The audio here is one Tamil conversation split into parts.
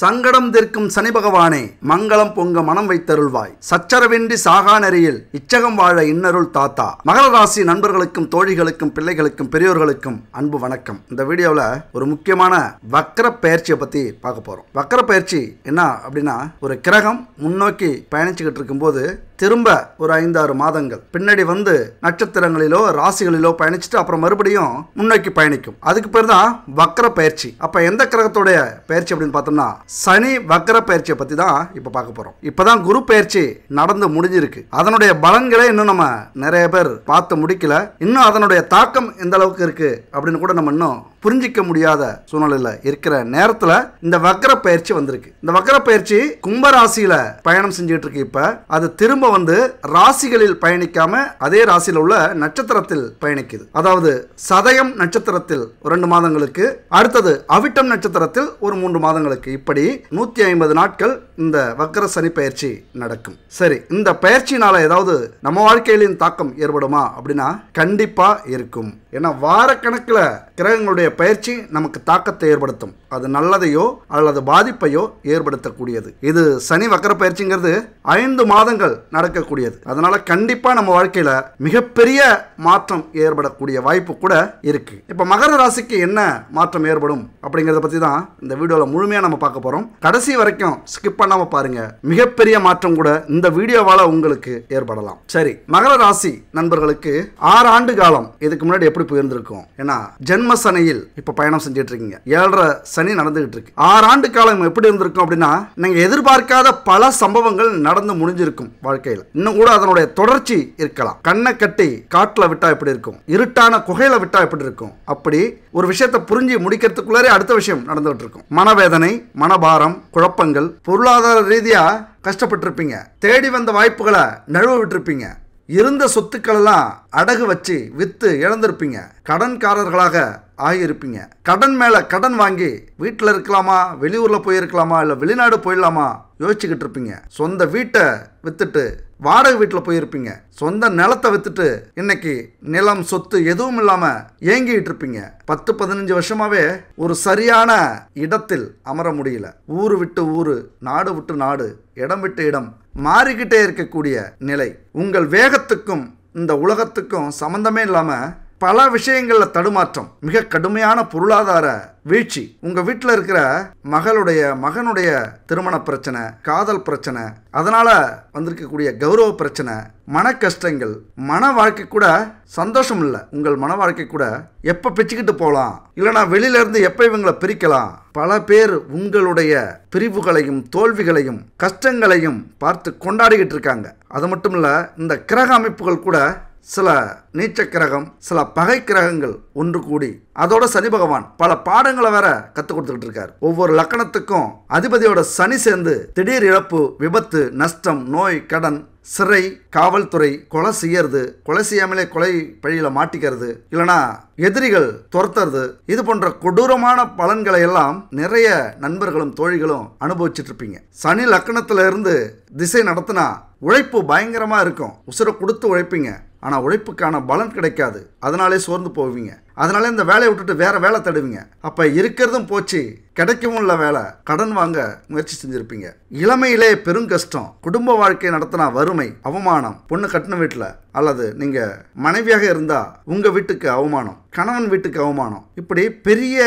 சங்கடம் தீர்க்கும் சனி பகவானே மங்களம் பொங்க மனம் வைத்தருள்வாய் சச்சரவின்றி சாகா நெறியில் இச்சகம் வாழ இன்னருள் தாத்தா மகர ராசி நண்பர்களுக்கும் தோழிகளுக்கும் பிள்ளைகளுக்கும் பெரியோர்களுக்கும் அன்பு வணக்கம் இந்த வீடியோவில் ஒரு முக்கியமான வக்கர பயிற்சியை பற்றி பார்க்க போகிறோம் வக்கர பயிற்சி என்ன அப்படின்னா ஒரு கிரகம் முன்னோக்கி பயணிச்சுக்கிட்டு இருக்கும்போது திரும்ப ஒரு ஐந்தாறு மாதங்கள் பின்னாடி வந்து நட்சத்திரங்களிலோ ராசிகளிலோ பயணிச்சுட்டு அப்புறம் மறுபடியும் முன்னோக்கி பயணிக்கும் அதுக்கு பேர் தான் வக்கர பயிற்சி அப்ப எந்த கிரகத்துடைய பயிற்சி அப்படின்னு பார்த்தோம்னா சனி வக்கர பயிற்சியை பத்தி தான் இப்ப பார்க்க போறோம் இப்பதான் குரு பயிற்சி நடந்து முடிஞ்சிருக்கு அதனுடைய பலன்களை இன்னும் நம்ம நிறைய பேர் பார்த்து முடிக்கல இன்னும் அதனுடைய தாக்கம் எந்த அளவுக்கு இருக்கு அப்படின்னு கூட நம்ம இன்னும் புரிஞ்சிக்க முடியாத சூழ்நிலையில இருக்கிற நேரத்தில் இந்த வக்கர பயிற்சி வந்திருக்கு இந்த வக்கர பயிற்சி கும்பராசியில பயணம் செஞ்சுட்டு இருக்கு இப்ப அது திரும்ப வந்து ராசிகளில் பயணிக்காம அதே ராசியில் உள்ள நட்சத்திரத்தில் பயணிக்குது அதாவது சதயம் நட்சத்திரத்தில் இரண்டு மாதங்களுக்கு அடுத்தது அவிட்டம் நட்சத்திரத்தில் ஒரு மூன்று மாதங்களுக்கு இப்படி நூத்தி ஐம்பது நாட்கள் இந்த வக்கர சனி பயிற்சி நடக்கும் சரி இந்த பயிற்சினால ஏதாவது நம்ம வாழ்க்கையிலும் தாக்கம் ஏற்படுமா அப்படின்னா கண்டிப்பா இருக்கும் ஏன்னா வாரக்கணக்கில் கிரகங்களுடைய பயிற்சி நமக்கு தாக்கத்தை ஏற்படுத்தும் அது நல்லதையோ அல்லது பாதிப்பையோ ஏற்படுத்தக்கூடியது இது சனி வக்கர பயிற்சிங்கிறது ஐந்து மாதங்கள் நடக்கக்கூடியது அதனால கண்டிப்பா நம்ம வாழ்க்கையில மிகப்பெரிய மாற்றம் ஏற்படக்கூடிய வாய்ப்பு கூட இருக்கு இப்ப மகர ராசிக்கு என்ன மாற்றம் ஏற்படும் அப்படிங்கறத பத்தி தான் இந்த வீடியோவில் முழுமையா நம்ம பார்க்க போறோம் கடைசி வரைக்கும் ஸ்கிப் பண்ணாம பாருங்க மிகப்பெரிய மாற்றம் கூட இந்த வீடியோவால உங்களுக்கு ஏற்படலாம் சரி மகர ராசி நண்பர்களுக்கு ஆறு ஆண்டு காலம் இதுக்கு முன்னாடி எப்படி போயிருந்திருக்கும் ஏன்னா ஜென்ம சனையில் இப்ப பயணம் செஞ்சுட்டு இருக்கீங்க ஏழரை சனி நடந்துகிட்டு இருக்கு ஆறு ஆண்டு காலம் எப்படி இருந்திருக்கும் அப்படின்னா நீங்க எதிர்பார்க்காத பல சம்பவங்கள் நடந்து முடிஞ்சிருக்கும் வாழ்க்கையில் இன்னும் கூட அதனுடைய தொடர்ச்சி இருக்கலாம் கண்ணை கட்டி காட்டுல விட்டா எப்படி இருக்கும் இருட்டான குகையில விட்டா எப்படி இருக்கும் அப்படி ஒரு விஷயத்தை புரிஞ்சு முடிக்கிறதுக்குள்ளே அடுத்த விஷயம் நடந்துகிட்டு இருக்கும் மனவேதனை மனபாரம் குழப்பங்கள் பொருளாதார பொருளாதார ரீதியாக கஷ்டப்பட்டிருப்பீங்க தேடி வந்த வாய்ப்புகளை நழுவ விட்டுருப்பீங்க இருந்த சொத்துக்களெல்லாம் அடகு வச்சு விற்று இழந்திருப்பீங்க கடன்காரர்களாக ஆகியிருப்பீங்க கடன் மேலே கடன் வாங்கி வீட்டில் இருக்கலாமா வெளியூரில் போயிருக்கலாமா இல்லை வெளிநாடு போயிடலாமா யோசிச்சுக்கிட்டு இருப்பீங்க சொந்த வீட்டை விற்றுட்டு வாடகை வீட்டில் போயிருப்பீங்க சொந்த நிலத்தை வித்துட்டு இன்னைக்கு நிலம் சொத்து எதுவும் இல்லாமல் ஏங்கிட்டு இருப்பீங்க பத்து பதினஞ்சு வருஷமாவே ஒரு சரியான இடத்தில் அமர முடியல ஊரு விட்டு ஊரு நாடு விட்டு நாடு இடம் விட்டு இடம் மாறிக்கிட்டே இருக்கக்கூடிய நிலை உங்கள் வேகத்துக்கும் இந்த உலகத்துக்கும் சம்மந்தமே இல்லாமல் பல விஷயங்களில் தடுமாற்றம் மிக கடுமையான பொருளாதார வீழ்ச்சி உங்கள் வீட்டில் இருக்கிற மகளுடைய மகனுடைய திருமண பிரச்சனை காதல் பிரச்சனை அதனால் வந்திருக்கக்கூடிய கௌரவ பிரச்சனை மன கஷ்டங்கள் மன வாழ்க்கை கூட சந்தோஷம் இல்லை உங்கள் மன வாழ்க்கை கூட எப்போ பிச்சுக்கிட்டு போகலாம் இல்லைனா வெளியிலேருந்து எப்போ இவங்களை பிரிக்கலாம் பல பேர் உங்களுடைய பிரிவுகளையும் தோல்விகளையும் கஷ்டங்களையும் பார்த்து கொண்டாடிக்கிட்டு இருக்காங்க அது மட்டும் இல்லை இந்த கிரக அமைப்புகள் கூட சில நீச்ச கிரகம் சில பகை கிரகங்கள் ஒன்று கூடி அதோட சனி பகவான் பல பாடங்களை வேற கற்றுக் கொடுத்துக்கிட்டு இருக்காரு ஒவ்வொரு லக்கணத்துக்கும் அதிபதியோட சனி சேர்ந்து திடீர் இழப்பு விபத்து நஷ்டம் நோய் கடன் சிறை காவல்துறை கொலை செய்யறது கொலை செய்யாமலே கொலை பழியில மாட்டிக்கிறது இல்லனா எதிரிகள் துரத்துறது இது போன்ற கொடூரமான பலன்களை எல்லாம் நிறைய நண்பர்களும் தோழிகளும் அனுபவிச்சுட்டு இருப்பீங்க சனி லக்கணத்துல இருந்து திசை நடத்தினா உழைப்பு பயங்கரமாக இருக்கும் உசுரை கொடுத்து உழைப்பீங்க ஆனால் உழைப்புக்கான பலன் கிடைக்காது அதனாலே சோர்ந்து போவீங்க அதனாலே இந்த வேலையை விட்டுட்டு வேற வேலை தடுவீங்க அப்போ இருக்கிறதும் போச்சு கிடைக்கவும் உள்ள வேலை கடன் வாங்க முயற்சி செஞ்சுருப்பீங்க இளமையிலே பெரும் கஷ்டம் குடும்ப வாழ்க்கை நடத்தினா வறுமை அவமானம் பொண்ணு கட்டின வீட்டில் அல்லது நீங்கள் மனைவியாக இருந்தால் உங்கள் வீட்டுக்கு அவமானம் கணவன் வீட்டுக்கு அவமானம் இப்படி பெரிய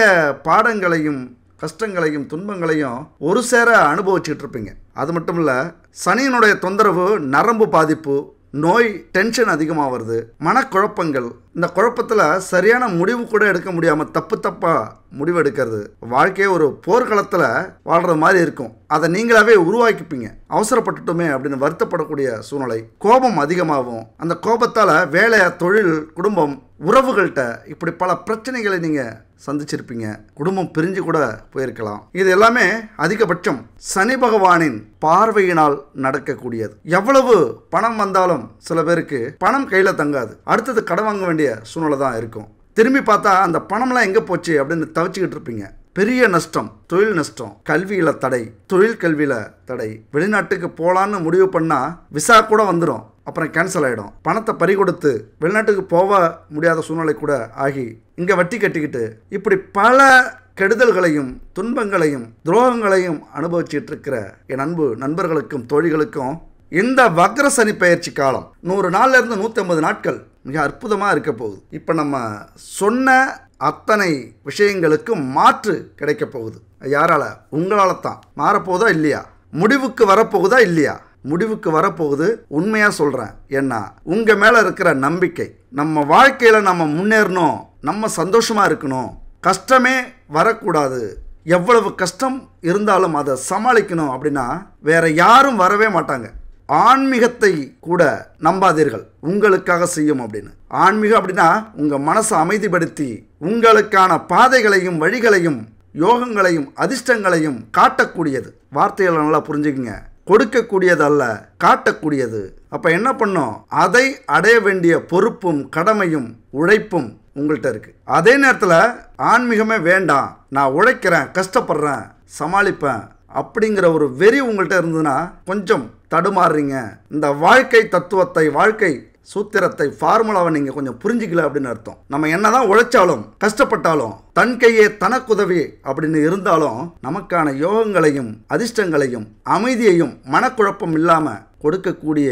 பாடங்களையும் கஷ்டங்களையும் துன்பங்களையும் ஒரு சேர அனுபவிச்சுட்டு இருப்பீங்க அது மட்டும் இல்லை சனியினுடைய தொந்தரவு நரம்பு பாதிப்பு நோய் டென்ஷன் அதிகமாக வருது மனக்குழப்பங்கள் இந்த குழப்பத்தில் சரியான முடிவு கூட எடுக்க முடியாமல் தப்பு தப்பாக முடிவு எடுக்கிறது வாழ்க்கையே ஒரு போர்க்களத்தில் வாழ்கிற மாதிரி இருக்கும் அதை நீங்களாவே உருவாக்கிப்பீங்க அவசரப்பட்டுட்டோமே அப்படின்னு வருத்தப்படக்கூடிய சூழ்நிலை கோபம் அதிகமாகும் அந்த கோபத்தால் வேலை தொழில் குடும்பம் உறவுகள்கிட்ட இப்படி பல பிரச்சனைகளை நீங்கள் சந்திச்சிருப்பீங்க குடும்பம் பிரிஞ்சு கூட போயிருக்கலாம் இது எல்லாமே அதிகபட்சம் சனி பகவானின் பார்வையினால் நடக்கக்கூடியது எவ்வளவு பணம் வந்தாலும் சில பேருக்கு பணம் கையில் தங்காது அடுத்தது கடன் வாங்க வேண்டிய சூழ்நிலை தான் இருக்கும் திரும்பி பார்த்தா அந்த பணம்லாம் எங்கே போச்சு அப்படின்னு தவிச்சுக்கிட்டு இருப்பீங்க பெரிய நஷ்டம் தொழில் நஷ்டம் கல்வியில் தடை தொழில் கல்வியில் தடை வெளிநாட்டுக்கு போகலான்னு முடிவு பண்ணால் விசா கூட வந்துடும் அப்புறம் கேன்சல் ஆகிடும் பணத்தை பறி கொடுத்து வெளிநாட்டுக்கு போக முடியாத சூழ்நிலை கூட ஆகி இங்கே வட்டி கட்டிக்கிட்டு இப்படி பல கெடுதல்களையும் துன்பங்களையும் துரோகங்களையும் அனுபவிச்சுட்டு இருக்கிற என் அன்பு நண்பர்களுக்கும் தோழிகளுக்கும் இந்த வக்ர சனி பயிற்சி காலம் நூறு இருந்து நூற்றி ஐம்பது நாட்கள் மிக அற்புதமாக இருக்க போகுது இப்போ நம்ம சொன்ன அத்தனை விஷயங்களுக்கும் மாற்று கிடைக்க போகுது யாரால உங்களால் தான் மாறப்போகுதா இல்லையா முடிவுக்கு வரப்போகுதா இல்லையா முடிவுக்கு வரப்போகுது உண்மையாக சொல்கிறேன் ஏன்னா உங்கள் மேலே இருக்கிற நம்பிக்கை நம்ம வாழ்க்கையில் நம்ம முன்னேறணும் நம்ம சந்தோஷமாக இருக்கணும் கஷ்டமே வரக்கூடாது எவ்வளவு கஷ்டம் இருந்தாலும் அதை சமாளிக்கணும் அப்படின்னா வேற யாரும் வரவே மாட்டாங்க ஆன்மீகத்தை கூட நம்பாதீர்கள் உங்களுக்காக செய்யும் அப்படின்னு ஆன்மீகம் அப்படின்னா உங்கள் மனசை அமைதிப்படுத்தி உங்களுக்கான பாதைகளையும் வழிகளையும் யோகங்களையும் அதிர்ஷ்டங்களையும் காட்டக்கூடியது வார்த்தைகளை நல்லா புரிஞ்சுக்குங்க கொடுக்கக்கூடியதல்ல காட்டக்கூடியது அப்போ என்ன பண்ணும் அதை அடைய வேண்டிய பொறுப்பும் கடமையும் உழைப்பும் உங்கள்கிட்ட இருக்குது அதே நேரத்தில் ஆன்மீகமே வேண்டாம் நான் உழைக்கிறேன் கஷ்டப்படுறேன் சமாளிப்பேன் அப்படிங்கிற ஒரு வெறி உங்கள்கிட்ட இருந்ததுன்னா கொஞ்சம் தடுமாறுறீங்க இந்த வாழ்க்கை தத்துவத்தை வாழ்க்கை சூத்திரத்தை ஃபார்முலாவை நீங்கள் கொஞ்சம் புரிஞ்சிக்கல அப்படின்னு அர்த்தம் நம்ம என்னதான் உழைச்சாலும் கஷ்டப்பட்டாலும் தன் கையே தனக்குதவி அப்படின்னு இருந்தாலும் நமக்கான யோகங்களையும் அதிர்ஷ்டங்களையும் அமைதியையும் மனக்குழப்பம் இல்லாமல் கொடுக்கக்கூடிய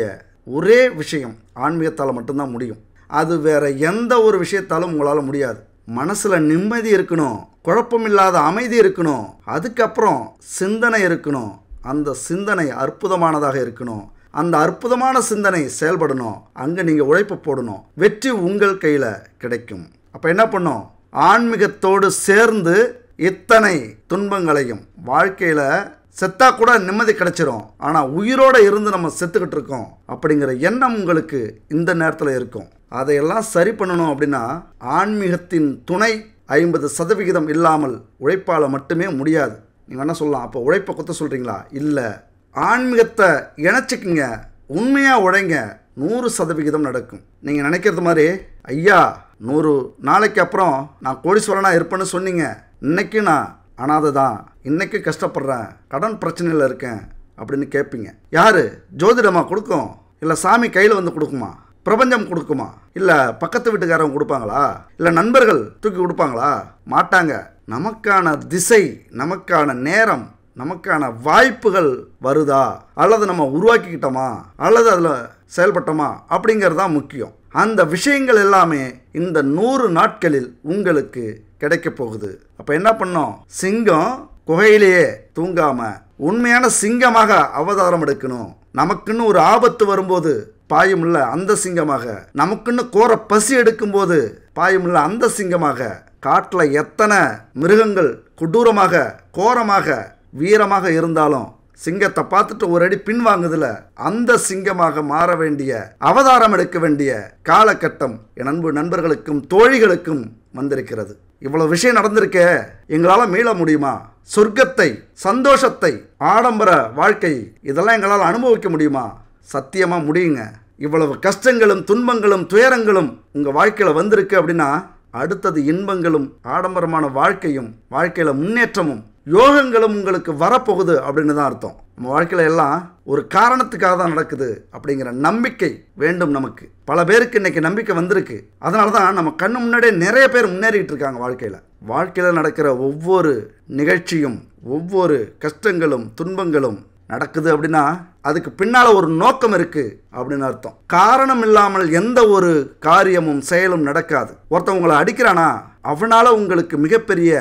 ஒரே விஷயம் ஆன்மீகத்தால் மட்டும்தான் முடியும் அது வேற எந்த ஒரு விஷயத்தாலும் உங்களால் முடியாது மனசில் நிம்மதி இருக்கணும் குழப்பம் இல்லாத அமைதி இருக்கணும் அதுக்கப்புறம் சிந்தனை இருக்கணும் அந்த சிந்தனை அற்புதமானதாக இருக்கணும் அந்த அற்புதமான சிந்தனை செயல்படணும் அங்கே நீங்கள் உழைப்பு போடணும் வெற்றி உங்கள் கையில் கிடைக்கும் அப்போ என்ன பண்ணும் ஆன்மீகத்தோடு சேர்ந்து இத்தனை துன்பங்களையும் வாழ்க்கையில் செத்தா கூட நிம்மதி கிடைச்சிரும் ஆனால் உயிரோடு இருந்து நம்ம செத்துக்கிட்டு இருக்கோம் அப்படிங்கிற எண்ணம் உங்களுக்கு இந்த நேரத்தில் இருக்கும் அதையெல்லாம் சரி பண்ணணும் அப்படின்னா ஆன்மீகத்தின் துணை ஐம்பது சதவிகிதம் இல்லாமல் உழைப்பால் மட்டுமே முடியாது நீங்கள் என்ன சொல்லலாம் அப்போ உழைப்பை கொத்த சொல்கிறீங்களா இல்லை ஆன்மீகத்தை இணைச்சிக்குங்க உண்மையாக உழைங்க நூறு சதவிகிதம் நடக்கும் நீங்கள் நினைக்கிறது மாதிரி ஐயா நூறு நாளைக்கு அப்புறம் நான் கோடீஸ்வரனாக இருப்பேன்னு சொன்னீங்க இன்றைக்கும் நான் அனாதை தான் இன்றைக்கும் கஷ்டப்படுறேன் கடன் பிரச்சனையில் இருக்கேன் அப்படின்னு கேட்பீங்க யார் ஜோதிடமாக கொடுக்கும் இல்லை சாமி கையில் வந்து கொடுக்குமா பிரபஞ்சம் கொடுக்குமா இல்லை பக்கத்து வீட்டுக்காரங்க கொடுப்பாங்களா இல்லை நண்பர்கள் தூக்கி கொடுப்பாங்களா மாட்டாங்க நமக்கான திசை நமக்கான நேரம் நமக்கான வாய்ப்புகள் வருதா அல்லது நம்ம உருவாக்கிக்கிட்டோமா அல்லது அதில் செயல்பட்டோமா அப்படிங்கிறது தான் முக்கியம் அந்த விஷயங்கள் எல்லாமே இந்த நூறு நாட்களில் உங்களுக்கு கிடைக்க போகுது அப்போ என்ன பண்ணோம் சிங்கம் குகையிலேயே தூங்காமல் உண்மையான சிங்கமாக அவதாரம் எடுக்கணும் நமக்குன்னு ஒரு ஆபத்து வரும்போது பாயமுள்ள அந்த சிங்கமாக நமக்குன்னு கோர பசி எடுக்கும்போது பாயமுள்ள அந்த சிங்கமாக காட்டில் எத்தனை மிருகங்கள் கொடூரமாக கோரமாக வீரமாக இருந்தாலும் சிங்கத்தை பார்த்துட்டு ஒரு அடி பின்வாங்குதுல அந்த சிங்கமாக மாற வேண்டிய அவதாரம் எடுக்க வேண்டிய காலகட்டம் என் அன்பு நண்பர்களுக்கும் தோழிகளுக்கும் வந்திருக்கிறது இவ்வளவு விஷயம் நடந்திருக்கே எங்களால் மீள முடியுமா சொர்க்கத்தை சந்தோஷத்தை ஆடம்பர வாழ்க்கை இதெல்லாம் எங்களால் அனுபவிக்க முடியுமா சத்தியமாக முடியுங்க இவ்வளவு கஷ்டங்களும் துன்பங்களும் துயரங்களும் உங்கள் வாழ்க்கையில் வந்திருக்கு அப்படின்னா அடுத்தது இன்பங்களும் ஆடம்பரமான வாழ்க்கையும் வாழ்க்கையில் முன்னேற்றமும் யோகங்களும் உங்களுக்கு வரப்போகுது அப்படின்னு தான் அர்த்தம் நம்ம வாழ்க்கையில் எல்லாம் ஒரு காரணத்துக்காக தான் நடக்குது அப்படிங்கிற நம்பிக்கை வேண்டும் நமக்கு பல பேருக்கு இன்றைக்கி நம்பிக்கை வந்திருக்கு அதனால தான் நம்ம கண்ணு முன்னாடியே நிறைய பேர் முன்னேறிட்டு இருக்காங்க வாழ்க்கையில் வாழ்க்கையில் நடக்கிற ஒவ்வொரு நிகழ்ச்சியும் ஒவ்வொரு கஷ்டங்களும் துன்பங்களும் நடக்குது அப்படின்னா அதுக்கு பின்னால் ஒரு நோக்கம் இருக்குது அப்படின்னு அர்த்தம் காரணம் இல்லாமல் எந்த ஒரு காரியமும் செயலும் நடக்காது ஒருத்தவங்களை அடிக்கிறானா அவனால் உங்களுக்கு மிகப்பெரிய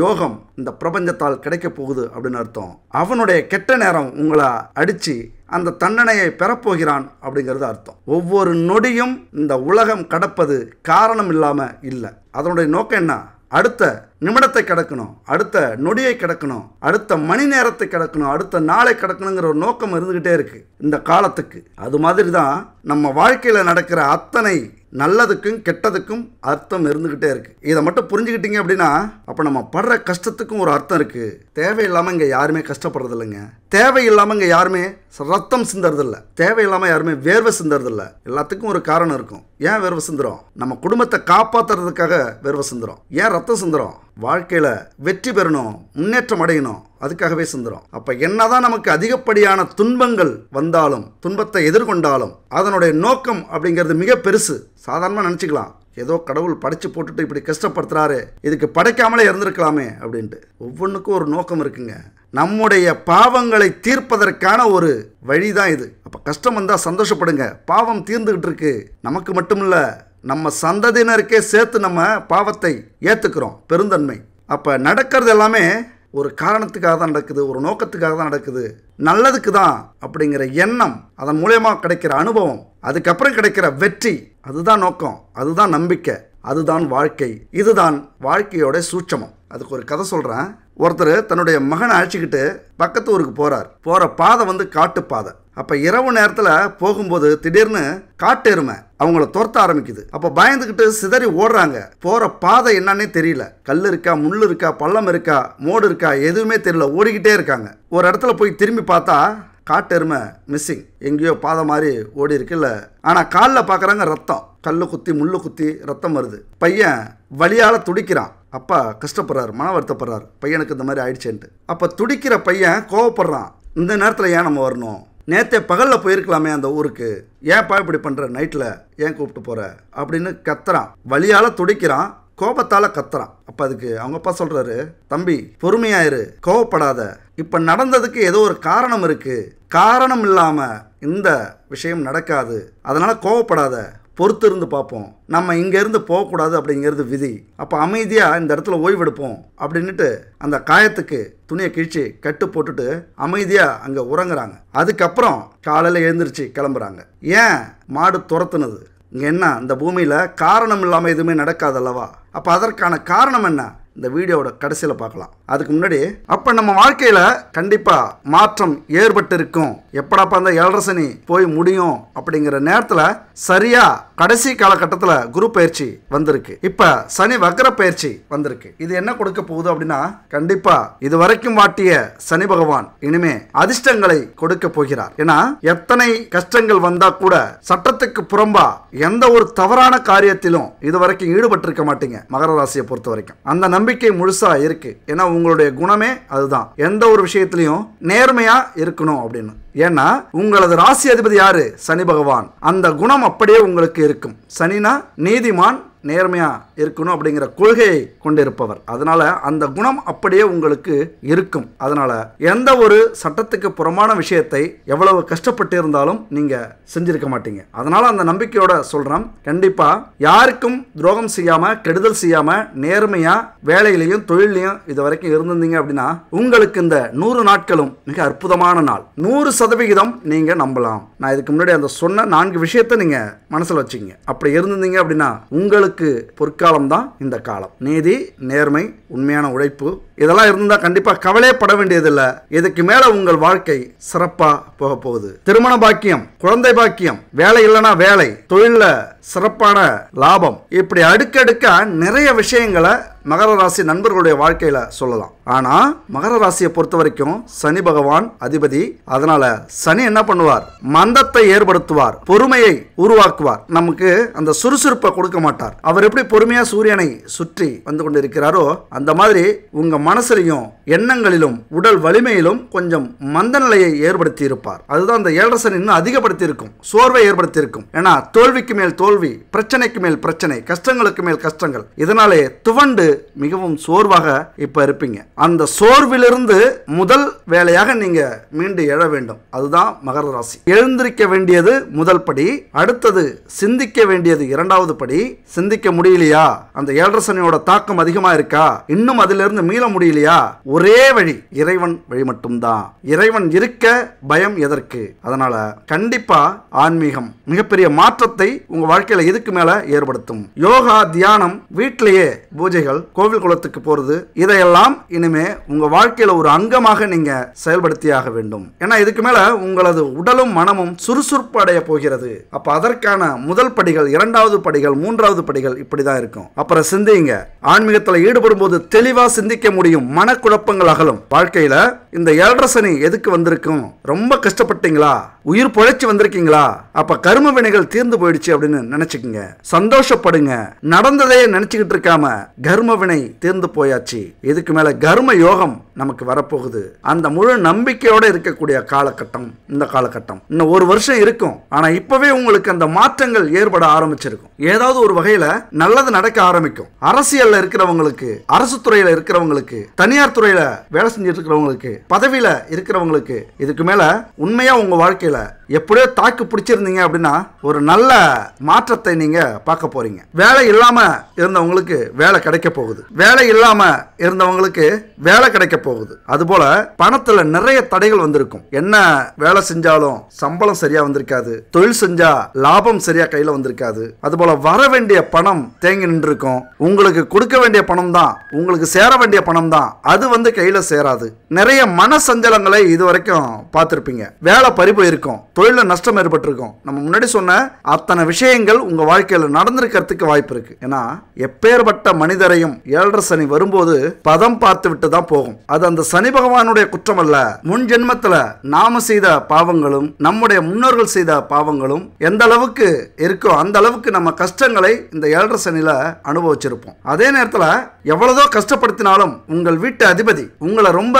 யோகம் இந்த பிரபஞ்சத்தால் கிடைக்கப் போகுது அப்படின்னு அர்த்தம் அவனுடைய கெட்ட நேரம் உங்களை அடித்து அந்த தண்டனையை பெறப்போகிறான் அப்படிங்கிறது அர்த்தம் ஒவ்வொரு நொடியும் இந்த உலகம் கடப்பது காரணம் இல்லாமல் இல்லை அதனுடைய நோக்கம் என்ன அடுத்த நிமிடத்தை கிடக்கணும் அடுத்த நொடியை கிடக்கணும் அடுத்த மணி நேரத்தை கிடக்கணும் அடுத்த நாளை கிடக்கணுங்கிற ஒரு நோக்கம் இருந்துக்கிட்டே இருக்குது இந்த காலத்துக்கு அது மாதிரி தான் நம்ம வாழ்க்கையில் நடக்கிற அத்தனை நல்லதுக்கும் கெட்டதுக்கும் அர்த்தம் இருந்துக்கிட்டே இருக்குது இதை மட்டும் புரிஞ்சுக்கிட்டீங்க அப்படின்னா அப்போ நம்ம படுற கஷ்டத்துக்கும் ஒரு அர்த்தம் இருக்குது தேவையில்லாமல் இங்கே யாருமே கஷ்டப்படுறது இல்லைங்க தேவையில்லாமல் இங்கே யாருமே ரத்தம் இல்லை தேவையில்லாமல் யாருமே வேர்வை இல்லை எல்லாத்துக்கும் ஒரு காரணம் இருக்கும் ஏன் வேர்வை சிந்துறோம் நம்ம குடும்பத்தை காப்பாற்றுறதுக்காக வேர்வை சிந்துறோம் ஏன் ரத்தம் சிந்துறோம் வாழ்க்கையில் வெற்றி பெறணும் முன்னேற்றம் அடையணும் அதுக்காகவே சிந்துறோம் அப்போ என்னதான் நமக்கு அதிகப்படியான துன்பங்கள் வந்தாலும் துன்பத்தை எதிர்கொண்டாலும் அதனுடைய நோக்கம் அப்படிங்கிறது மிக பெருசு சாதாரணமாக நினச்சிக்கலாம் ஏதோ கடவுள் படைச்சு போட்டுட்டு இப்படி கஷ்டப்படுத்துறாரு இதுக்கு படைக்காமலே இருந்திருக்கலாமே அப்படின்ட்டு ஒவ்வொன்றுக்கும் ஒரு நோக்கம் இருக்குங்க நம்முடைய பாவங்களை தீர்ப்பதற்கான ஒரு வழி தான் இது அப்போ கஷ்டம் வந்தால் சந்தோஷப்படுங்க பாவம் தீர்ந்துக்கிட்டு இருக்கு நமக்கு மட்டும் இல்லை நம்ம சந்ததியினருக்கே சேர்த்து நம்ம பாவத்தை ஏற்றுக்கிறோம் பெருந்தன்மை அப்போ நடக்கிறது எல்லாமே ஒரு காரணத்துக்காக தான் நடக்குது ஒரு நோக்கத்துக்காக தான் நடக்குது நல்லதுக்கு தான் அப்படிங்கிற எண்ணம் அதன் மூலயமா கிடைக்கிற அனுபவம் அதுக்கப்புறம் கிடைக்கிற வெற்றி அதுதான் நோக்கம் அதுதான் நம்பிக்கை அதுதான் வாழ்க்கை இதுதான் வாழ்க்கையோட சூட்சமம் அதுக்கு ஒரு கதை சொல்கிறேன் ஒருத்தர் தன்னுடைய மகனை அழைச்சிக்கிட்டு பக்கத்து ஊருக்கு போகிறார் போகிற பாதை வந்து காட்டு பாதை அப்போ இரவு நேரத்தில் போகும்போது திடீர்னு எருமை அவங்கள துரத்த ஆரம்பிக்குது அப்போ பயந்துக்கிட்டு சிதறி ஓடுறாங்க போகிற பாதை என்னன்னே தெரியல கல் இருக்கா முள் இருக்கா பள்ளம் இருக்கா மோடு இருக்கா எதுவுமே தெரியல ஓடிக்கிட்டே இருக்காங்க ஒரு இடத்துல போய் திரும்பி பார்த்தா காட்டெருமை மிஸ்ஸிங் எங்கேயோ பாதை மாதிரி ஓடி இருக்குல்ல ஆனால் காலில் பார்க்குறாங்க ரத்தம் கல் குத்தி முள்ளு குத்தி ரத்தம் வருது பையன் வழியால் துடிக்கிறான் அப்பா கஷ்டப்படுறாரு மன வருத்தப்படுறாரு பையனுக்கு இந்த மாதிரி ஆயிடுச்சேன்ட்டு அப்போ துடிக்கிற பையன் கோவப்படுறான் இந்த நேரத்தில் ஏன் நம்ம வரணும் நேற்றே பகலில் போயிருக்கலாமே அந்த ஊருக்கு ஏன்ப்பா இப்படி பண்ணுற நைட்டில் ஏன் கூப்பிட்டு போகிற அப்படின்னு கத்துறான் வழியால் துடிக்கிறான் கோபத்தால் கத்துறான் அப்போ அதுக்கு அவங்க அப்பா சொல்கிறாரு தம்பி பொறுமையாயிரு கோவப்படாத இப்போ நடந்ததுக்கு ஏதோ ஒரு காரணம் இருக்குது காரணம் இல்லாமல் இந்த விஷயம் நடக்காது அதனால் கோவப்படாத பொறுத்து இருந்து பார்ப்போம் நம்ம இங்கேருந்து போகக்கூடாது அப்படிங்கிறது விதி அப்போ அமைதியாக இந்த இடத்துல ஓய்வெடுப்போம் அப்படின்ட்டு அந்த காயத்துக்கு துணியை கிழிச்சு கட்டு போட்டுட்டு அமைதியாக அங்கே உறங்குறாங்க அதுக்கப்புறம் காலையில் எழுந்திரிச்சு கிளம்புறாங்க ஏன் மாடு துரத்துனது இங்கே என்ன இந்த பூமியில் காரணம் இல்லாமல் எதுவுமே நடக்காதல்லவா அப்போ அதற்கான காரணம் என்ன இந்த வீடியோவோட கடைசியில் பார்க்கலாம் அதுக்கு முன்னாடி அப்ப நம்ம வாழ்க்கையில கண்டிப்பா மாற்றம் ஏற்பட்டு இருக்கும் எப்படாப்பா அந்த ஏழரசனி போய் முடியும் அப்படிங்கிற நேரத்தில் சரியா கடைசி காலகட்டத்தில் குரு பயிற்சி வந்திருக்கு இப்போ சனி வக்கர பயிற்சி வந்திருக்கு இது என்ன கொடுக்க போகுது அப்படின்னா கண்டிப்பா இது வரைக்கும் வாட்டிய சனி பகவான் இனிமே அதிர்ஷ்டங்களை கொடுக்க போகிறார் ஏன்னா எத்தனை கஷ்டங்கள் வந்தா கூட சட்டத்துக்கு புறம்பா எந்த ஒரு தவறான காரியத்திலும் இது வரைக்கும் ஈடுபட்டிருக்க மாட்டீங்க மகர ராசியை பொறுத்த வரைக்கும் அந்த நம்பிக்கை நம்பிக்கை முழுசா இருக்கு ஏன்னா உங்களுடைய குணமே அதுதான் எந்த ஒரு விஷயத்துலையும் நேர்மையா இருக்கணும் அப்படின்னு ஏன்னா உங்களது ராசி அதிபதி யாரு சனி பகவான் அந்த குணம் அப்படியே உங்களுக்கு இருக்கும் சனினா நீதிமான் நேர்மையாக இருக்கணும் அப்படிங்கிற கொள்கையை கொண்டிருப்பவர் அதனால் அந்த குணம் அப்படியே உங்களுக்கு இருக்கும் அதனால் எந்த ஒரு சட்டத்துக்கு புறமான விஷயத்தை எவ்வளவு கஷ்டப்பட்டு இருந்தாலும் நீங்கள் செஞ்சிருக்க மாட்டீங்க அதனால் அந்த நம்பிக்கையோட சொல்கிறோம் கண்டிப்பாக யாருக்கும் துரோகம் செய்யாமல் கெடுதல் செய்யாமல் நேர்மையாக வேலையிலையும் தொழிலையும் இது வரைக்கும் இருந்திருந்தீங்க அப்படின்னா உங்களுக்கு இந்த நூறு நாட்களும் மிக அற்புதமான நாள் நூறு சதவிகிதம் நீங்கள் நம்பலாம் நான் இதுக்கு முன்னாடி அந்த சொன்ன நான்கு விஷயத்தை நீங்கள் மனசில் வச்சுங்க அப்படி இருந்திருந்தீங்க அப்படின்னா உங்களுக்கு அதற்கு பொற்காலம்தான் இந்த காலம் நீதி நேர்மை உண்மையான உழைப்பு இதெல்லாம் இருந்தால் கண்டிப்பாக கவலைப்பட வேண்டியதில்லை இதுக்கு மேலே உங்கள் வாழ்க்கை சிறப்பாக போக போகுது திருமண பாக்கியம் குழந்தை பாக்கியம் வேலை இல்லைனா வேலை தொழிலில் சிறப்பான லாபம் இப்படி அடுக்கடுக்க நிறைய விஷயங்களை மகர ராசி நண்பர்களுடைய வாழ்க்கையில சொல்லலாம் ஆனா மகர ராசியை பொறுத்த வரைக்கும் சனி பகவான் அதிபதி அதனால சனி என்ன பண்ணுவார் மந்தத்தை ஏற்படுத்துவார் பொறுமையை உருவாக்குவார் நமக்கு அந்த சுறுசுறுப்பை கொடுக்க மாட்டார் அவர் எப்படி பொறுமையா சூரியனை சுற்றி வந்து கொண்டிருக்கிறாரோ அந்த மாதிரி உங்க மனசுலையும் எண்ணங்களிலும் உடல் வலிமையிலும் கொஞ்சம் மந்த நிலையை ஏற்படுத்தி இருப்பார் அதுதான் அந்த ஏழரசன் இன்னும் அதிகப்படுத்தி இருக்கும் சோர்வை ஏற்படுத்தி இருக்கும் ஏன்னா தோல்விக்கு மேல் தோல்வி பிரச்சனைக்கு மேல் பிரச்சனை கஷ்டங்களுக்கு மேல் கஷ்டங்கள் இதனாலே துவண்டு மிகவும் சோர்வாக இப்ப இருப்பீங்க அந்த சோர்விலிருந்து முதல் வேலையாக நீங்க மீண்டு எழ வேண்டும் அதுதான் மகர ராசி எழுந்திருக்க வேண்டியது முதல் படி அடுத்தது சிந்திக்க வேண்டியது இரண்டாவது படி சிந்திக்க முடியலையா அந்த ஏழரசனையோட தாக்கம் அதிகமா இருக்கா இன்னும் அதிலிருந்து மீள முடியலையா ஒரே வழி இறைவன் வழி மட்டும்தான் இறைவன் இருக்க பயம் எதற்கு அதனால கண்டிப்பா ஆன்மீகம் மிகப்பெரிய மாற்றத்தை உங்க வாழ்க்கையில எதுக்கு மேல ஏற்படுத்தும் யோகா தியானம் வீட்டிலேயே பூஜைகள் கோவில் குளத்துக்கு போறது இதையெல்லாம் இனிமே உங்க வாழ்க்கையில ஒரு அங்கமாக நீங்க செயல்படுத்தியாக வேண்டும் ஏன்னா இதுக்கு மேல உங்களது உடலும் மனமும் சுறுசுறுப்பு அடைய போகிறது அப்ப அதற்கான முதல் படிகள் இரண்டாவது படிகள் மூன்றாவது படிகள் இப்படிதான் இருக்கும் அப்புறம் சிந்திங்க ஆன்மீகத்தில் ஈடுபடும் போது தெளிவா சிந்திக்க முடியும் முடியும் மனக்குழப்பங்கள் அகலும் வாழ்க்கையில இந்த ஏழரை சனி எதுக்கு வந்திருக்கும் ரொம்ப கஷ்டப்பட்டீங்களா உயிர் பொழைச்சு வந்திருக்கீங்களா அப்ப கரும வினைகள் தீர்ந்து போயிடுச்சு அப்படின்னு நினைச்சுக்கோங்க சந்தோஷப்படுங்க நடந்ததே நினைச்சுக்கிட்டு இருக்காம கர்ம வினை தீர்ந்து போயாச்சு இதுக்கு மேல கர்ம யோகம் நமக்கு வரப்போகுது அந்த முழு நம்பிக்கையோட இருக்கக்கூடிய காலகட்டம் இந்த காலகட்டம் இன்னும் ஒரு வருஷம் இருக்கும் ஆனா இப்பவே உங்களுக்கு அந்த மாற்றங்கள் ஏற்பட ஆரம்பிச்சிருக்கும் ஏதாவது ஒரு வகையில நல்லது நடக்க ஆரம்பிக்கும் அரசியல்ல இருக்கிறவங்களுக்கு அரசு துறையில இருக்கிறவங்களுக்கு இருக்கிறவங்களுக்கு தனியார் துறையில வேலை செஞ்சுட்டு இருக்கிறவங்களுக்கு பதவியில இருக்கிறவங்களுக்கு இதுக்கு மேல உண்மையா உங்க வாழ்க்கையில எப்படியோ தாக்கு பிடிச்சிருந்தீங்க அப்படின்னா ஒரு நல்ல மாற்றத்தை நீங்கள் பார்க்க போகிறீங்க வேலை இல்லாமல் இருந்தவங்களுக்கு வேலை கிடைக்க போகுது வேலை இல்லாமல் இருந்தவங்களுக்கு வேலை கிடைக்க போகுது அதுபோல் பணத்தில் நிறைய தடைகள் வந்திருக்கும் என்ன வேலை செஞ்சாலும் சம்பளம் சரியாக வந்திருக்காது தொழில் செஞ்சால் லாபம் சரியாக கையில் வந்திருக்காது அதுபோல் வர வேண்டிய பணம் தேங்கி நின்றுருக்கும் உங்களுக்கு கொடுக்க வேண்டிய பணம் தான் உங்களுக்கு சேர வேண்டிய பணம் தான் அது வந்து கையில் சேராது நிறைய மன சஞ்சலங்களை இது வரைக்கும் பார்த்துருப்பீங்க வேலை பறி போயிருக்கும் தொழிலில் நஷ்டம் ஏற்பட்டிருக்கும் நம்ம முன்னாடி சொன்ன அத்தனை விஷயங்கள் உங்கள் வாழ்க்கையில் நடந்திருக்கிறதுக்கு வாய்ப்பு இருக்குது ஏன்னா எப்பேற்பட்ட மனிதரையும் ஏழரை சனி வரும்போது பதம் பார்த்து விட்டு தான் போகும் அது அந்த சனி பகவானுடைய குற்றம் அல்ல முன் ஜென்மத்தில் நாம செய்த பாவங்களும் நம்முடைய முன்னோர்கள் செய்த பாவங்களும் எந்த அளவுக்கு இருக்கோ அந்த அளவுக்கு நம்ம கஷ்டங்களை இந்த ஏழரை சனியில் அனுபவிச்சிருப்போம் அதே நேரத்தில் எவ்வளதோ கஷ்டப்படுத்தினாலும் உங்கள் வீட்டு அதிபதி உங்களை ரொம்ப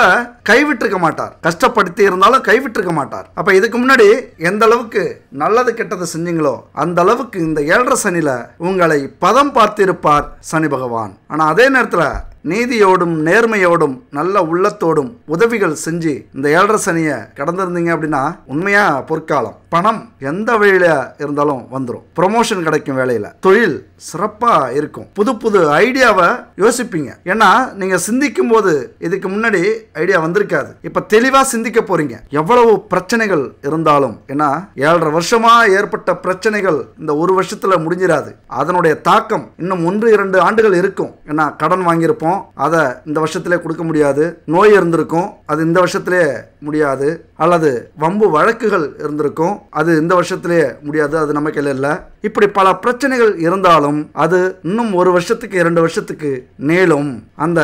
கைவிட்டிருக்க மாட்டார் கஷ்டப்படுத்தி இருந்தாலும் கைவிட்டிருக்க மாட்டார் அப்போ இதுக்கு முன்னாடி எந்த அளவுக்கு நல்லது கெட்டது செஞ்சீங்களோ அந்த அளவுக்கு இந்த ஏழரை சனியில உங்களை பதம் பார்த்திருப்பார் சனி பகவான் ஆனா அதே நேரத்தில் நீதியோடும் நேர்மையோடும் நல்ல உள்ளத்தோடும் உதவிகள் செஞ்சு இந்த ஏழரை சனியை கடந்திருந்தீங்க அப்படின்னா உண்மையா பொற்காலம் பணம் எந்த வழியில இருந்தாலும் வந்துடும் ப்ரொமோஷன் கிடைக்கும் வேலையில தொழில் சிறப்பா இருக்கும் புது புது ஐடியாவை யோசிப்பீங்க ஏன்னா நீங்க சிந்திக்கும் போது இதுக்கு முன்னாடி ஐடியா வந்திருக்காது இப்ப தெளிவா சிந்திக்க போறீங்க எவ்வளவு பிரச்சனைகள் இருந்தாலும் ஏன்னா ஏழரை வருஷமா ஏற்பட்ட பிரச்சனைகள் இந்த ஒரு வருஷத்துல முடிஞ்சிடாது அதனுடைய தாக்கம் இன்னும் ஒன்று இரண்டு ஆண்டுகள் இருக்கும் ஏன்னா கடன் வாங்கியிருப்போம் இருக்கும் அதை இந்த வருஷத்திலே கொடுக்க முடியாது நோய் இருந்திருக்கும் அது இந்த வருஷத்திலே முடியாது அல்லது வம்பு வழக்குகள் இருந்திருக்கும் அது இந்த வருஷத்திலே முடியாது அது நம்ம கையில் இல்லை இப்படி பல பிரச்சனைகள் இருந்தாலும் அது இன்னும் ஒரு வருஷத்துக்கு இரண்டு வருஷத்துக்கு நீளும் அந்த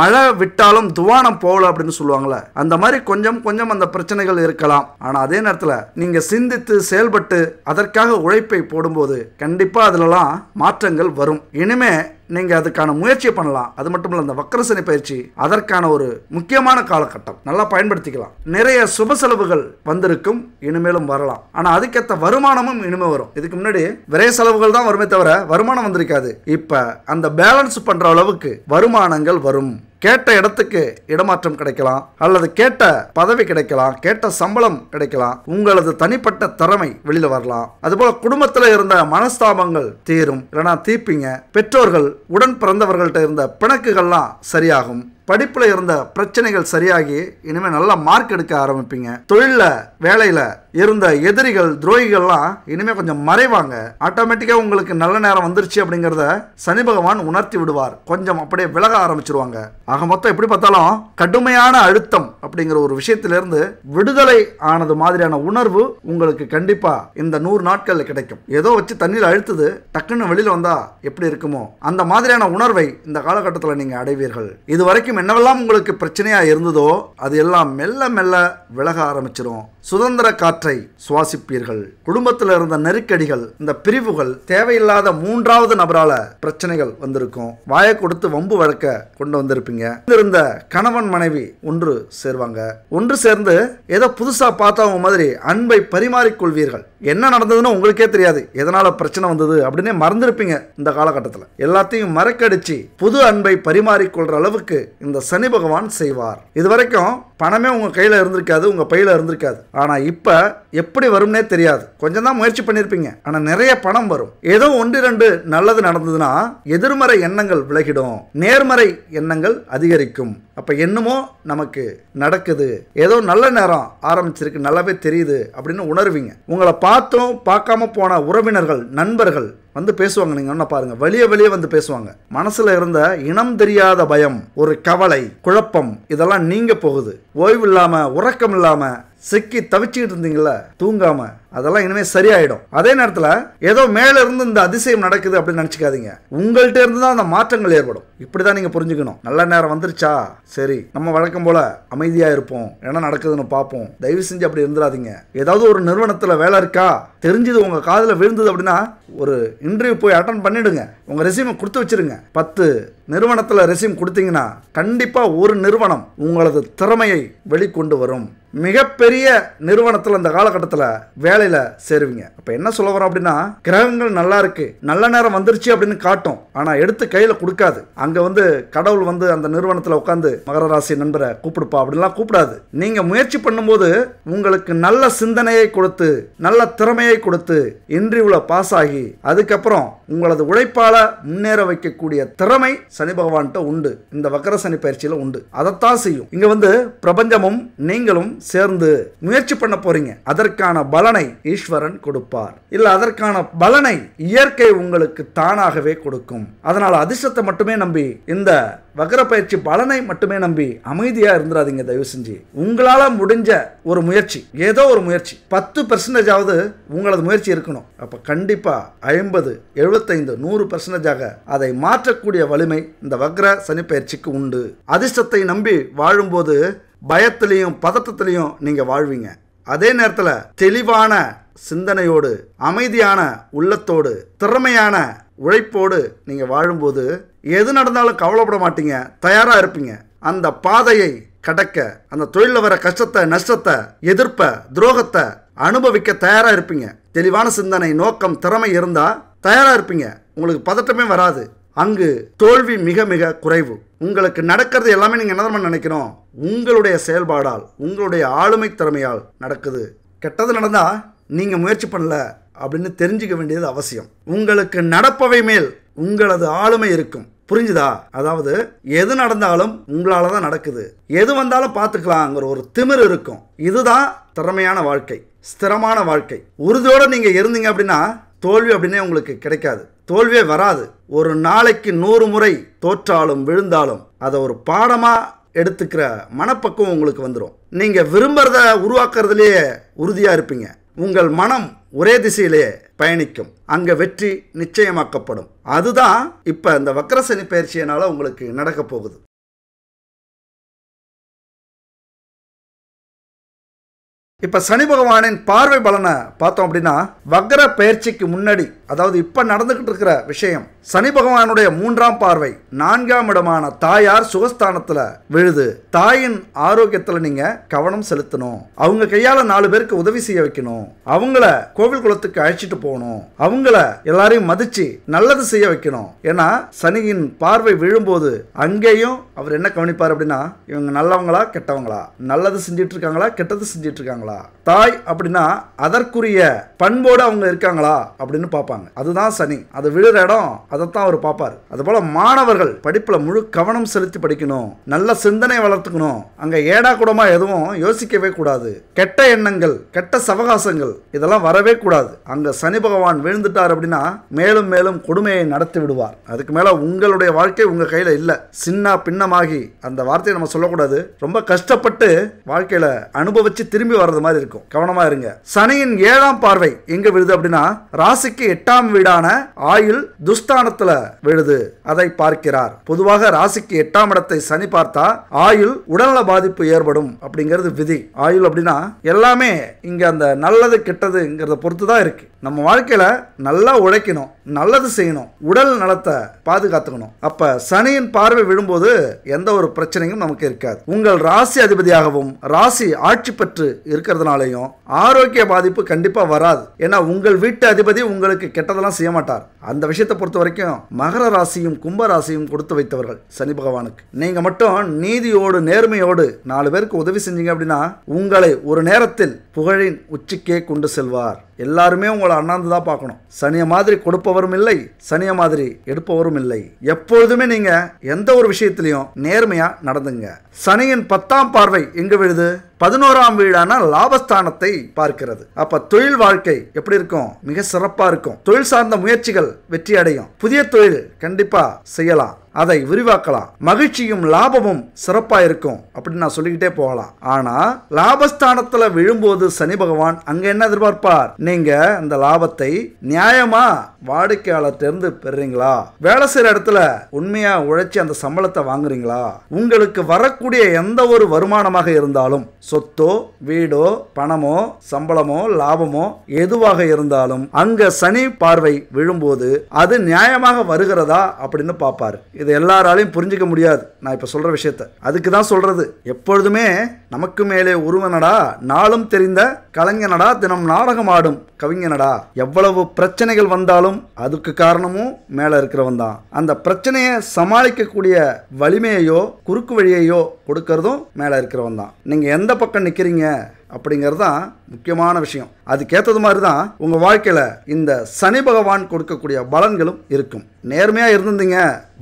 மழை விட்டாலும் துவானம் போகல அப்படின்னு சொல்லுவாங்களே அந்த மாதிரி கொஞ்சம் கொஞ்சம் அந்த பிரச்சனைகள் இருக்கலாம் ஆனால் அதே நேரத்தில் நீங்கள் சிந்தித்து செயல்பட்டு அதற்காக உழைப்பை போடும்போது கண்டிப்பாக அதிலலாம் மாற்றங்கள் வரும் இனிமே நீங்கள் அதுக்கான முயற்சியை பண்ணலாம் அது மட்டும் இல்ல இந்த வக்கரசனை பயிற்சி அதற்கான ஒரு முக்கியமான காலகட்டம் நல்லா பயன்படுத்திக்கலாம் நிறைய சுப செலவுகள் வந்திருக்கும் இனிமேலும் வரலாம் ஆனால் அதுக்கேற்ற வருமானமும் இனிமே வரும் இதுக்கு முன்னாடி விரை செலவுகள் தான் வருமே தவிர வருமானம் வந்திருக்காது இப்போ அந்த பேலன்ஸ் பண்ணுற அளவுக்கு வருமானங்கள் வரும் கேட்ட இடத்துக்கு இடமாற்றம் கிடைக்கலாம் அல்லது கேட்ட பதவி கிடைக்கலாம் கேட்ட சம்பளம் கிடைக்கலாம் உங்களது தனிப்பட்ட திறமை வெளியில வரலாம் அதுபோல குடும்பத்தில் இருந்த மனஸ்தாபங்கள் தீரும் இல்லைனா தீப்பீங்க பெற்றோர்கள் உடன் பிறந்தவர்கள்ட்ட இருந்த பிணக்குகள்லாம் சரியாகும் படிப்பில் இருந்த பிரச்சனைகள் சரியாகி இனிமேல் நல்லா மார்க் எடுக்க ஆரம்பிப்பீங்க தொழிலில் வேலையில் இருந்த எதிரிகள் துரோகிகள்லாம் இனிமேல் கொஞ்சம் மறைவாங்க ஆட்டோமேட்டிக்காக உங்களுக்கு நல்ல நேரம் வந்துருச்சு அப்படிங்கிறத சனி பகவான் உணர்த்தி விடுவார் கொஞ்சம் அப்படியே விலக ஆரம்பிச்சிருவாங்க ஆக மொத்தம் எப்படி பார்த்தாலும் கடுமையான அழுத்தம் அப்படிங்கிற ஒரு விஷயத்திலிருந்து விடுதலை ஆனது மாதிரியான உணர்வு உங்களுக்கு கண்டிப்பாக இந்த நூறு நாட்களில் கிடைக்கும் ஏதோ வச்சு தண்ணியில் அழுத்துது டக்குன்னு வெளியில் வந்தால் எப்படி இருக்குமோ அந்த மாதிரியான உணர்வை இந்த காலகட்டத்தில் நீங்கள் அடைவீர்கள் இது வரைக்கும் வரைக்கும் என்னவெல்லாம் உங்களுக்கு பிரச்சனையாக இருந்ததோ அது எல்லாம் மெல்ல மெல்ல விலக ஆரம்பிச்சிடும் சுதந்திர காற்றை சுவாசிப்பீர்கள் குடும்பத்தில் இருந்த நெருக்கடிகள் இந்த பிரிவுகள் தேவையில்லாத மூன்றாவது நபரால பிரச்சனைகள் வந்திருக்கும் வாயை கொடுத்து வம்பு வழக்க கொண்டு வந்திருப்பீங்க இருந்த கணவன் மனைவி ஒன்று சேர்வாங்க ஒன்று சேர்ந்து ஏதோ புதுசா பார்த்தவங்க மாதிரி அன்பை பரிமாறிக்கொள்வீர்கள் என்ன நடந்ததுன்னு உங்களுக்கே தெரியாது எதனால பிரச்சனை வந்தது அப்படின்னே மறந்துருப்பீங்க இந்த காலகட்டத்தில் எல்லாத்தையும் மறக்கடிச்சு புது அன்பை பரிமாறிக்கொள்ற அளவுக்கு இந்த சனி பகவான் செய்வார் இது வரைக்கும் பணமே உங்க கையில இருந்திருக்காது உங்க பையில இருந்திருக்காது ஆனால் இப்போ எப்படி வரும்னே தெரியாது கொஞ்சம் தான் முயற்சி பண்ணியிருப்பீங்க ஆனால் நிறைய பணம் வரும் ஏதோ ஒன்று ரெண்டு நல்லது நடந்ததுன்னா எதிர்மறை எண்ணங்கள் விலகிடும் நேர்மறை எண்ணங்கள் அதிகரிக்கும் அப்போ என்னமோ நமக்கு நடக்குது ஏதோ நல்ல நேரம் ஆரம்பிச்சிருக்கு நல்லாவே தெரியுது அப்படின்னு உணர்வீங்க உங்களை பார்த்தும் பார்க்காம போன உறவினர்கள் நண்பர்கள் வந்து பேசுவாங்க நீங்கள் என்ன பாருங்கள் வெளியே வெளியே வந்து பேசுவாங்க மனசில் இருந்த இனம் தெரியாத பயம் ஒரு கவலை குழப்பம் இதெல்லாம் நீங்கள் போகுது ஓய்வு இல்லாமல் உறக்கம் இல்லாமல் சிக்கி தவிச்சுக்கிட்டு இருந்தீங்கல்ல தூங்காம அதெல்லாம் இனிமேல் சரியாயிடும் அதே நேரத்தில் ஏதோ மேலே இருந்து இந்த அதிசயம் நடக்குது அப்படின்னு நினச்சிக்காதீங்க உங்கள்கிட்ட இருந்து தான் அந்த மாற்றங்கள் ஏற்படும் இப்படி தான் நீங்கள் புரிஞ்சுக்கணும் நல்ல நேரம் வந்துருச்சா சரி நம்ம வழக்கம் போல் அமைதியாக இருப்போம் என்ன நடக்குதுன்னு பார்ப்போம் தயவு செஞ்சு அப்படி இருந்துடாதீங்க ஏதாவது ஒரு நிறுவனத்தில் வேலை இருக்கா தெரிஞ்சது உங்கள் காதில் விழுந்தது அப்படின்னா ஒரு இன்டர்வியூ போய் அட்டன் பண்ணிவிடுங்க உங்கள் ரெசியூமை கொடுத்து வச்சுருங்க பத்து நிறுவனத்தில் ரெசியூம் கொடுத்தீங்கன்னா கண்டிப்பாக ஒரு நிறுவனம் உங்களது திறமையை வெளிக்கொண்டு வரும் மிகப்பெரிய நிறுவனத்தில் இந்த காலகட்டத்தில் வேலையில் சேருவீங்க அப்போ என்ன சொல்ல வரோம் அப்படின்னா கிரகங்கள் நல்லா இருக்கு நல்ல நேரம் வந்துருச்சு அப்படின்னு காட்டும் ஆனால் எடுத்து கையில் கொடுக்காது அங்கே வந்து கடவுள் வந்து அந்த நிறுவனத்தில் உட்காந்து மகர ராசி நண்பரை கூப்பிடுப்பா அப்படின்லாம் கூப்பிடாது நீங்கள் முயற்சி பண்ணும்போது உங்களுக்கு நல்ல சிந்தனையை கொடுத்து நல்ல திறமையை கொடுத்து உள்ள பாஸ் ஆகி அதுக்கப்புறம் உங்களது உழைப்பால் முன்னேற வைக்கக்கூடிய திறமை சனி பகவான்கிட்ட உண்டு இந்த வக்கர சனி பயிற்சியில் உண்டு அதைத்தான் செய்யும் இங்கே வந்து பிரபஞ்சமும் நீங்களும் சேர்ந்து முயற்சி பண்ண போறீங்க அதற்கான பலனை ஈஸ்வரன் கொடுப்பார் இல்லை அதற்கான பலனை இயற்கை உங்களுக்கு தானாகவே கொடுக்கும் அதனால் அதிர்ஷ்டத்தை மட்டுமே நம்பி இந்த வக்கர பயிற்சி பலனை மட்டுமே நம்பி அமைதியாக இருந்துடாதீங்க தயவு செஞ்சு உங்களால் முடிஞ்ச ஒரு முயற்சி ஏதோ ஒரு முயற்சி பத்து ஆகுது உங்களது முயற்சி இருக்கணும் அப்போ கண்டிப்பாக ஐம்பது எழுபத்தைந்து நூறு பெர்சன்டேஜாக அதை மாற்றக்கூடிய வலிமை இந்த வக்ர சனி பயிற்சிக்கு உண்டு அதிர்ஷ்டத்தை நம்பி வாழும்போது பயத்திலையும் பதட்டத்திலையும் நீங்கள் வாழ்வீங்க அதே நேரத்தில் தெளிவான சிந்தனையோடு அமைதியான உள்ளத்தோடு திறமையான உழைப்போடு நீங்கள் வாழும்போது எது நடந்தாலும் கவலைப்பட மாட்டீங்க தயாராக இருப்பீங்க அந்த பாதையை கடக்க அந்த தொழிலில் வர கஷ்டத்தை நஷ்டத்தை எதிர்ப்பை துரோகத்தை அனுபவிக்க தயாராக இருப்பீங்க தெளிவான சிந்தனை நோக்கம் திறமை இருந்தால் தயாராக இருப்பீங்க உங்களுக்கு பதட்டமே வராது அங்கு தோல்வி மிக மிக குறைவு உங்களுக்கு நடக்கிறது எல்லாமே நீங்கள் என்ன நினைக்கணும் உங்களுடைய செயல்பாடால் உங்களுடைய ஆளுமை திறமையால் நடக்குது கெட்டது நடந்தால் நீங்கள் முயற்சி பண்ணல அப்படின்னு தெரிஞ்சுக்க வேண்டியது அவசியம் உங்களுக்கு நடப்பவை மேல் உங்களது ஆளுமை இருக்கும் புரிஞ்சுதா அதாவது எது நடந்தாலும் உங்களால தான் நடக்குது எது வந்தாலும் பார்த்துக்கலாங்கிற ஒரு திமிர் இருக்கும் இதுதான் திறமையான வாழ்க்கை ஸ்திரமான வாழ்க்கை உறுதியோடு நீங்கள் இருந்தீங்க அப்படின்னா தோல்வி அப்படின்னே உங்களுக்கு கிடைக்காது தோல்வியே வராது ஒரு நாளைக்கு நூறு முறை தோற்றாலும் விழுந்தாலும் அதை ஒரு பாடமாக எடுத்துக்கிற மனப்பக்குவம் உங்களுக்கு வந்துடும் நீங்கள் விரும்புகிறத உருவாக்குறதுலேயே உறுதியாக இருப்பீங்க உங்கள் மனம் ஒரே திசையிலே பயணிக்கும் அங்கே வெற்றி நிச்சயமாக்கப்படும் அதுதான் இப்போ இந்த வக்கரசனி பயிற்சியினால் உங்களுக்கு நடக்க போகுது இப்போ சனி பகவானின் பார்வை பலனை பார்த்தோம் அப்படின்னா வக்ர பயிற்சிக்கு முன்னாடி அதாவது இப்போ நடந்துக்கிட்டு இருக்கிற விஷயம் சனி பகவானுடைய மூன்றாம் பார்வை நான்காம் இடமான தாயார் சுகஸ்தானத்தில் விழுது தாயின் ஆரோக்கியத்தில் நீங்கள் கவனம் செலுத்தணும் அவங்க கையால் நாலு பேருக்கு உதவி செய்ய வைக்கணும் அவங்கள கோவில் குளத்துக்கு அழைச்சிட்டு போகணும் அவங்கள எல்லாரையும் மதித்து நல்லது செய்ய வைக்கணும் ஏன்னா சனியின் பார்வை விழும்போது அங்கேயும் அவர் என்ன கவனிப்பார் அப்படின்னா இவங்க நல்லவங்களா கெட்டவங்களா நல்லது செஞ்சிட்டு இருக்காங்களா கெட்டது செஞ்சிட்டு இருக்காங்களா இருக்காங்களா தாய் அப்படின்னா அதற்குரிய பண்போடு அவங்க இருக்காங்களா அப்படின்னு பார்ப்பாங்க அதுதான் சனி அது விழுற இடம் அதைத்தான் அவர் பார்ப்பார் அதுபோல் மாணவர்கள் படிப்பில் முழு கவனம் செலுத்தி படிக்கணும் நல்ல சிந்தனை வளர்த்துக்கணும் அங்கே ஏடா கூடமா எதுவும் யோசிக்கவே கூடாது கெட்ட எண்ணங்கள் கெட்ட சவகாசங்கள் இதெல்லாம் வரவே கூடாது அங்கே சனி பகவான் விழுந்துட்டார் அப்படின்னா மேலும் மேலும் கொடுமையை நடத்தி விடுவார் அதுக்கு மேலே உங்களுடைய வாழ்க்கை உங்கள் கையில் இல்லை சின்ன பின்னமாகி அந்த வார்த்தையை நம்ம சொல்லக்கூடாது ரொம்ப கஷ்டப்பட்டு வாழ்க்கையில் அனுபவித்து திரும்பி வர்றது மாதிரி இருக்கும் கவனமா இருங்க சனியின் ஏழாம் பார்வை எங்க விழுது அப்படின்னா ராசிக்கு எட்டாம் வீடான ஆயுள் துஸ்தானத்துல விழுது அதை பார்க்கிறார் பொதுவாக ராசிக்கு எட்டாம் இடத்தை சனி பார்த்தா ஆயுள் உடல்நல பாதிப்பு ஏற்படும் அப்படிங்கிறது விதி ஆயுள் அப்படின்னா எல்லாமே இங்க அந்த நல்லது கெட்டதுங்கிறத பொறுத்து தான் இருக்கு நம்ம வாழ்க்கையில நல்லா உழைக்கணும் நல்லது செய்யணும் உடல் நலத்தை பாதுகாத்துக்கணும் அப்ப சனியின் பார்வை விழும்போது எந்த ஒரு பிரச்சனையும் நமக்கு இருக்காது உங்கள் ராசி அதிபதியாகவும் ராசி ஆட்சி பெற்று இருக்க இருக்கிறதுனாலையும் ஆரோக்கிய பாதிப்பு கண்டிப்பாக வராது ஏன்னா உங்கள் வீட்டு அதிபதி உங்களுக்கு கெட்டதெல்லாம் செய்ய மாட்டார் அந்த விஷயத்தை பொறுத்த வரைக்கும் மகர ராசியும் கும்ப ராசியும் கொடுத்து வைத்தவர்கள் சனி பகவானுக்கு நீங்கள் மட்டும் நீதியோடு நேர்மையோடு நாலு பேருக்கு உதவி செஞ்சீங்க அப்படின்னா உங்களை ஒரு நேரத்தில் புகழின் உச்சிக்கே கொண்டு செல்வார் எல்லாருமே உங்களை அண்ணாந்து தான் பார்க்கணும் சனியை மாதிரி கொடுப்பவரும் இல்லை சனியை மாதிரி எடுப்பவரும் இல்லை எப்பொழுதுமே நீங்கள் எந்த ஒரு விஷயத்திலையும் நேர்மையாக நடந்துங்க சனியின் பத்தாம் பார்வை எங்கே விழுது பதினோராம் வீடான லாபஸ்தானத்தை பார்க்கிறது அப்ப தொழில் வாழ்க்கை எப்படி இருக்கும் மிக சிறப்பா இருக்கும் தொழில் சார்ந்த முயற்சிகள் வெற்றி அடையும் புதிய தொழில் கண்டிப்பா செய்யலாம் அதை விரிவாக்கலாம் மகிழ்ச்சியும் லாபமும் சிறப்பாக இருக்கும் அப்படின்னு நான் சொல்லிக்கிட்டே போகலாம் ஆனால் லாபஸ்தானத்தில் விழும்போது சனி பகவான் அங்கே என்ன எதிர்பார்ப்பார் நீங்கள் அந்த லாபத்தை நியாயமா தேர்ந்து பெறுறீங்களா வேலை செய்கிற இடத்துல உண்மையாக உழைச்சி அந்த சம்பளத்தை வாங்குறீங்களா உங்களுக்கு வரக்கூடிய எந்த ஒரு வருமானமாக இருந்தாலும் சொத்தோ வீடோ பணமோ சம்பளமோ லாபமோ எதுவாக இருந்தாலும் அங்க சனி பார்வை விழும்போது அது நியாயமாக வருகிறதா அப்படின்னு பார்ப்பாரு இது எல்லாராலையும் புரிஞ்சிக்க முடியாது நான் இப்போ சொல்கிற விஷயத்த அதுக்கு தான் சொல்கிறது எப்பொழுதுமே நமக்கு மேலே உருவனடா நாளும் தெரிந்த கலைஞனடா தினம் நாடகம் ஆடும் கவிஞனடா எவ்வளவு பிரச்சனைகள் வந்தாலும் அதுக்கு காரணமும் மேலே இருக்கிறவன் தான் அந்த பிரச்சனையை சமாளிக்கக்கூடிய வலிமையையோ குறுக்கு வழியையோ கொடுக்கறதும் மேலே இருக்கிறவன் தான் நீங்கள் எந்த பக்கம் நிற்கிறீங்க அப்படிங்கிறது தான் முக்கியமான விஷயம் அதுக்கேற்றது மாதிரி தான் உங்கள் வாழ்க்கையில் இந்த சனி பகவான் கொடுக்கக்கூடிய பலன்களும் இருக்கும் நேர்மையாக இருந்திருந்தீங்க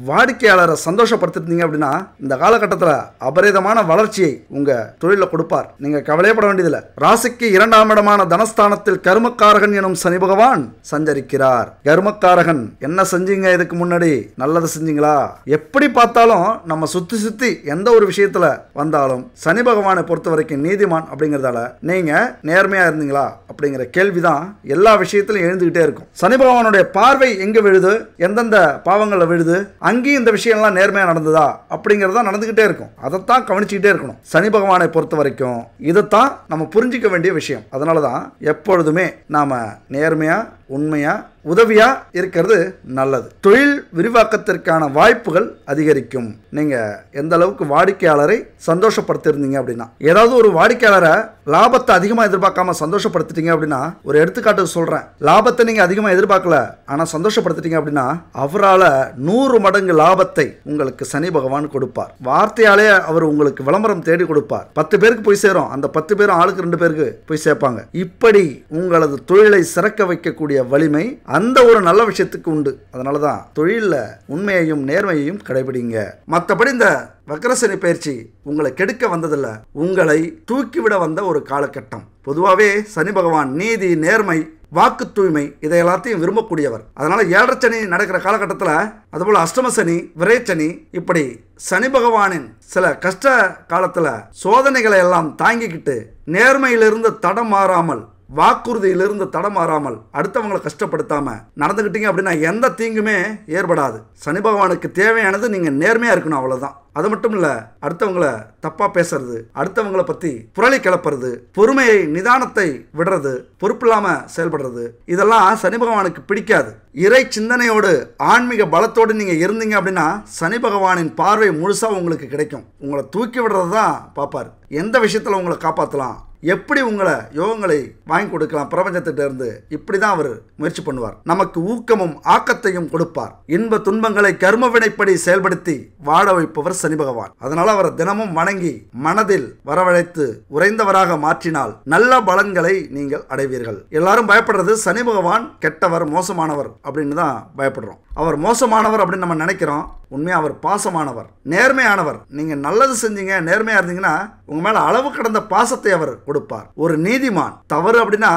வாடிக்கையாளரை சந்தோஷப்படுத்திருந்தீங்க அப்படின்னா இந்த காலகட்டத்தில் அபரிதமான வளர்ச்சியை உங்கள் தொழிலில் கொடுப்பார் நீங்கள் கவலையப்பட வேண்டியதில்லை ராசிக்கு இரண்டாம் இடமான தனஸ்தானத்தில் கருமக்காரகன் எனும் சனி பகவான் சஞ்சரிக்கிறார் கருமக்காரகன் என்ன செஞ்சீங்க இதுக்கு முன்னாடி நல்லது செஞ்சீங்களா எப்படி பார்த்தாலும் நம்ம சுற்றி சுற்றி எந்த ஒரு விஷயத்தில் வந்தாலும் சனி பகவானை பொறுத்த வரைக்கும் நீதிமான் அப்படிங்கிறதால காலத்தில் நீங்கள் நேர்மையாக இருந்தீங்களா அப்படிங்கிற கேள்வி தான் எல்லா விஷயத்திலும் எழுந்துக்கிட்டே இருக்கும் சனி பகவானுடைய பார்வை எங்கே விழுது எந்தெந்த பாவங்களில் விழுது அங்கேயும் இந்த விஷயம்லாம் நேர்மையாக நடந்ததா அப்படிங்கிறதா நடந்துக்கிட்டே இருக்கும் அதைத்தான் கவனிச்சுக்கிட்டே இருக்கணும் சனி பகவானை பொறுத்த வரைக்கும் இதைத்தான் நம்ம புரிஞ்சிக்க வேண்டிய விஷயம் அதனால தான் எப்பொழுதுமே நாம் நேர்மையாக உண்மையாக உதவியாக இருக்கிறது நல்லது தொழில் விரிவாக்கத்திற்கான வாய்ப்புகள் அதிகரிக்கும் நீங்கள் எந்த அளவுக்கு வாடிக்கையாளரை சந்தோஷப்படுத்திருந்தீங்க அப்படின்னா ஏதாவது ஒரு வாடிக்கையாளரை லாபத்தை அதிகமாக எதிர்பார்க்காம சந்தோஷப்படுத்திட்டீங்க அப்படின்னா ஒரு எடுத்துக்காட்டுக்கு சொல்கிறேன் லாபத்தை நீங்கள் அதிகமாக எதிர்பார்க்கல ஆனால் சந்தோஷப்படுத்திட்டீங்க அப்படின்னா அவரால் நூறு மடங்கு லாபத்தை உங்களுக்கு சனி பகவான் கொடுப்பார் வார்த்தையாலே அவர் உங்களுக்கு விளம்பரம் தேடி கொடுப்பார் பத்து பேருக்கு போய் சேரும் அந்த பத்து பேரும் ஆளுக்கு ரெண்டு பேருக்கு போய் சேர்ப்பாங்க இப்படி உங்களது தொழிலை சிறக்க வைக்கக்கூடிய அதனுடைய வலிமை அந்த ஒரு நல்ல விஷயத்துக்கு உண்டு அதனால தான் தொழிலில் உண்மையையும் நேர்மையையும் கடைபிடிங்க மற்றபடி இந்த வக்கரசனி பயிற்சி உங்களை கெடுக்க வந்ததில்ல உங்களை தூக்கிவிட வந்த ஒரு காலகட்டம் பொதுவாகவே சனி பகவான் நீதி நேர்மை வாக்கு தூய்மை இதை எல்லாத்தையும் விரும்பக்கூடியவர் அதனால ஏழரை சனி நடக்கிற காலகட்டத்தில் அதுபோல் அஷ்டம சனி விரைச்சனி இப்படி சனி பகவானின் சில கஷ்ட காலத்தில் சோதனைகளை எல்லாம் தாங்கிக்கிட்டு நேர்மையிலிருந்து தடம் மாறாமல் வாக்குறுதியிலிருந்து தடமாறாமல் அடுத்தவங்களை கஷ்டப்படுத்தாம நடந்துக்கிட்டீங்க அப்படின்னா எந்த தீங்குமே ஏற்படாது சனி பகவானுக்கு தேவையானது நீங்கள் நேர்மையாக இருக்கணும் அவ்வளவுதான் அது மட்டும் இல்லை அடுத்தவங்களை தப்பாக பேசுறது அடுத்தவங்களை பற்றி புரளி கிளப்புறது பொறுமையை நிதானத்தை விடுறது பொறுப்பு இல்லாம செயல்படுறது இதெல்லாம் சனி பகவானுக்கு பிடிக்காது இறை சிந்தனையோடு ஆன்மீக பலத்தோடு நீங்கள் இருந்தீங்க அப்படின்னா சனி பகவானின் பார்வை முழுசாக உங்களுக்கு கிடைக்கும் உங்களை தூக்கி விடுறது தான் பார்ப்பார் எந்த விஷயத்தில் உங்களை காப்பாற்றலாம் எப்படி உங்களை யோகங்களை வாங்கி கொடுக்கலாம் பிரபஞ்சத்திட்டிருந்து இப்படி தான் அவர் முயற்சி பண்ணுவார் நமக்கு ஊக்கமும் ஆக்கத்தையும் கொடுப்பார் இன்ப துன்பங்களை கர்ம வினைப்படி செயல்படுத்தி வாழ வைப்பவர் சனி பகவான் அதனால் அவரை தினமும் வணங்கி மனதில் வரவழைத்து உறைந்தவராக மாற்றினால் நல்ல பலன்களை நீங்கள் அடைவீர்கள் எல்லாரும் பயப்படுறது சனி பகவான் கெட்டவர் மோசமானவர் அப்படின்னு தான் பயப்படுறோம் அவர் மோசமானவர் அப்படின்னு நம்ம நினைக்கிறோம் உண்மையாக அவர் பாசமானவர் நேர்மையானவர் நீங்கள் நல்லது செஞ்சீங்க நேர்மையாக இருந்தீங்கன்னா உங்கள் மேலே அளவு கடந்த பாசத்தை அவர் கொடுப்பார் ஒரு நீதிமான் தவறு அப்படின்னா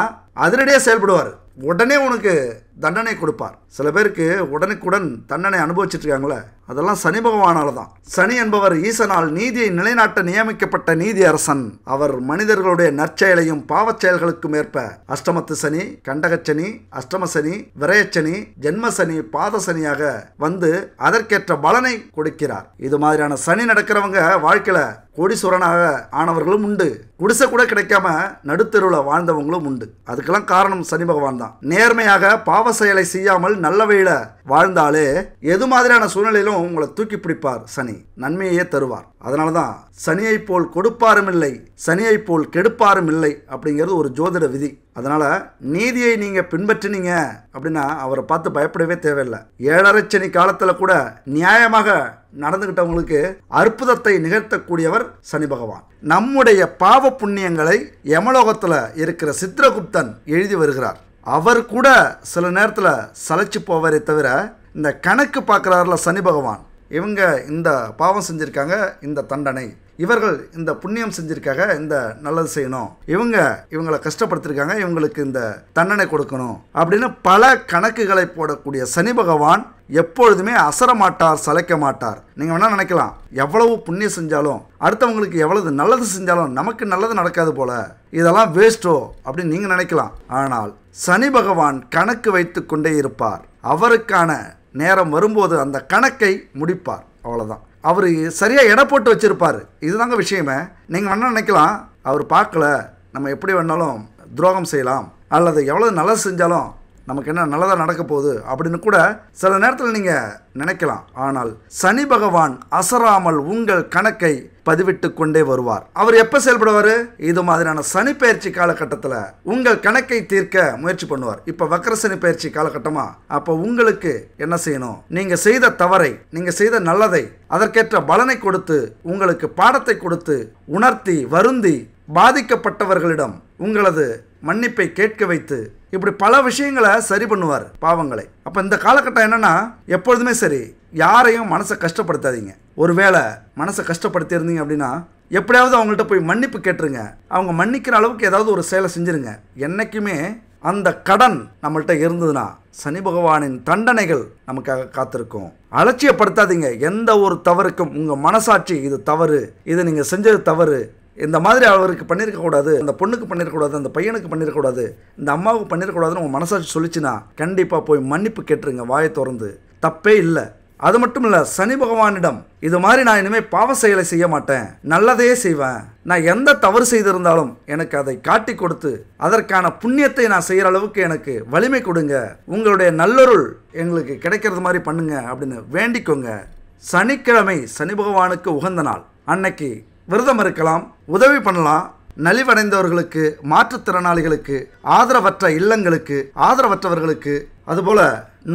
அதிரடியாக செயல்படுவார் உடனே உனக்கு தண்டனை கொடுப்பார் சில பேருக்கு உடனுக்குடன் தண்டனை அனுபவிச்சுட்டு இருக்காங்களே அதெல்லாம் சனி பகவானால் தான் சனி என்பவர் ஈசனால் நீதியை நிலைநாட்ட நியமிக்கப்பட்ட நீதி அரசன் அவர் மனிதர்களுடைய நற்செயலையும் பாவச் செயல்களுக்கும் ஏற்ப அஷ்டமத்து சனி கண்டகச்சனி அஷ்டம சனி விரயச்சனி ஜென்மசனி பாதசனியாக வந்து அதற்கேற்ற பலனை கொடுக்கிறார் இது மாதிரியான சனி நடக்கிறவங்க வாழ்க்கையில் கோடீஸ்வரனாக ஆனவர்களும் உண்டு குடிசை கூட கிடைக்காம நடுத்தருவில் வாழ்ந்தவங்களும் உண்டு அதுக்கெல்லாம் காரணம் சனி பகவான் தான் நேர்மையாக பாவ செயலை செய்யாமல் நல்ல வாழ்ந்தாலே எது மாதிரியான சூழ்நிலையிலும் மறுபடியும் உங்களை தூக்கி பிடிப்பார் சனி நன்மையே தருவார் அதனால தான் சனியை போல் கொடுப்பாரும் இல்லை சனியை போல் கெடுப்பாரும் இல்லை அப்படிங்கிறது ஒரு ஜோதிட விதி அதனால நீதியை நீங்க பின்பற்றினீங்க அப்படின்னா அவரை பார்த்து பயப்படவே தேவையில்லை ஏழரை சனி காலத்துல கூட நியாயமாக நடந்துகிட்டவங்களுக்கு அற்புதத்தை நிகழ்த்தக்கூடியவர் சனி பகவான் நம்முடைய பாவ புண்ணியங்களை யமலோகத்துல இருக்கிற சித்திரகுப்தன் எழுதி வருகிறார் அவர் கூட சில நேரத்தில் சலைச்சு போவாரே தவிர இந்த கணக்கு பார்க்குறாருல சனி பகவான் இவங்க இந்த பாவம் செஞ்சுருக்காங்க இந்த தண்டனை இவர்கள் இந்த புண்ணியம் செஞ்சுருக்காங்க இந்த நல்லது செய்யணும் இவங்க இவங்களை கஷ்டப்படுத்திருக்காங்க இவங்களுக்கு இந்த தண்டனை கொடுக்கணும் அப்படின்னு பல கணக்குகளை போடக்கூடிய சனி பகவான் எப்பொழுதுமே அசரமாட்டார் சலைக்க மாட்டார் நீங்கள் வேணால் நினைக்கலாம் எவ்வளவு புண்ணியம் செஞ்சாலும் அடுத்தவங்களுக்கு எவ்வளவு நல்லது செஞ்சாலும் நமக்கு நல்லது நடக்காது போல இதெல்லாம் வேஸ்ட்டோ அப்படின்னு நீங்கள் நினைக்கலாம் ஆனால் சனி பகவான் கணக்கு வைத்து கொண்டே இருப்பார் அவருக்கான நேரம் வரும்போது அந்த கணக்கை முடிப்பார் அவ்வளோதான் அவர் சரியாக இட போட்டு வச்சுருப்பார் இதுதாங்க விஷயமே நீங்கள் வேணால் நினைக்கலாம் அவர் பார்க்கல நம்ம எப்படி வேணாலும் துரோகம் செய்யலாம் அல்லது எவ்வளோ நல்லது செஞ்சாலும் நமக்கு என்ன நல்லதாக நடக்க போகுது அப்படின்னு கூட சில நேரத்தில் நீங்கள் நினைக்கலாம் ஆனால் சனி பகவான் அசராமல் உங்கள் கணக்கை பதிவிட்டு கொண்டே வருவார் அவர் எப்போ செயல்படுவார் இது மாதிரியான சனி பயிற்சி காலகட்டத்தில் உங்கள் கணக்கை தீர்க்க முயற்சி பண்ணுவார் இப்போ வக்கர சனி பயிற்சி காலகட்டமாக அப்போ உங்களுக்கு என்ன செய்யணும் நீங்கள் செய்த தவறை நீங்கள் செய்த நல்லதை அதற்கேற்ற பலனை கொடுத்து உங்களுக்கு பாடத்தை கொடுத்து உணர்த்தி வருந்தி பாதிக்கப்பட்டவர்களிடம் உங்களது மன்னிப்பை கேட்க வைத்து இப்படி பல விஷயங்களை சரி பண்ணுவார் பாவங்களை அப்போ இந்த காலகட்டம் என்னென்னா எப்பொழுதுமே சரி யாரையும் மனசை கஷ்டப்படுத்தாதீங்க ஒருவேளை மனசை கஷ்டப்படுத்தியிருந்தீங்க அப்படின்னா எப்படியாவது அவங்கள்ட்ட போய் மன்னிப்பு கேட்டுருங்க அவங்க மன்னிக்கிற அளவுக்கு ஏதாவது ஒரு செயலை செஞ்சுருங்க என்றைக்குமே அந்த கடன் நம்மள்கிட்ட இருந்ததுன்னா சனி பகவானின் தண்டனைகள் நமக்காக காத்திருக்கும் அலட்சியப்படுத்தாதீங்க எந்த ஒரு தவறுக்கும் உங்கள் மனசாட்சி இது தவறு இது நீங்கள் செஞ்சது தவறு இந்த மாதிரி அவருக்கு பண்ணியிருக்கக்கூடாது அந்த பொண்ணுக்கு பண்ணியிருக்கக்கூடாது அந்த பையனுக்கு பண்ணியிருக்கக்கூடாது இந்த அம்மாவுக்கு பண்ணியிருக்கக்கூடாதுன்னு உங்கள் மனசாட்சி சொல்லிச்சுன்னா கண்டிப்பாக போய் மன்னிப்பு கேட்டுருங்க வாயை திறந்து தப்பே இல்லை அது மட்டும் இல்லை சனி பகவானிடம் இது மாதிரி நான் இனிமேல் பாவ செயலை செய்ய மாட்டேன் நல்லதையே செய்வேன் நான் எந்த தவறு செய்திருந்தாலும் எனக்கு அதை காட்டி கொடுத்து அதற்கான புண்ணியத்தை நான் செய்கிற அளவுக்கு எனக்கு வலிமை கொடுங்க உங்களுடைய நல்லொருள் எங்களுக்கு கிடைக்கிறது மாதிரி பண்ணுங்க அப்படின்னு வேண்டிக்கோங்க சனிக்கிழமை சனி பகவானுக்கு உகந்த நாள் அன்னைக்கு விரதம் இருக்கலாம் உதவி பண்ணலாம் நலிவடைந்தவர்களுக்கு மாற்றுத்திறனாளிகளுக்கு ஆதரவற்ற இல்லங்களுக்கு ஆதரவற்றவர்களுக்கு அதுபோல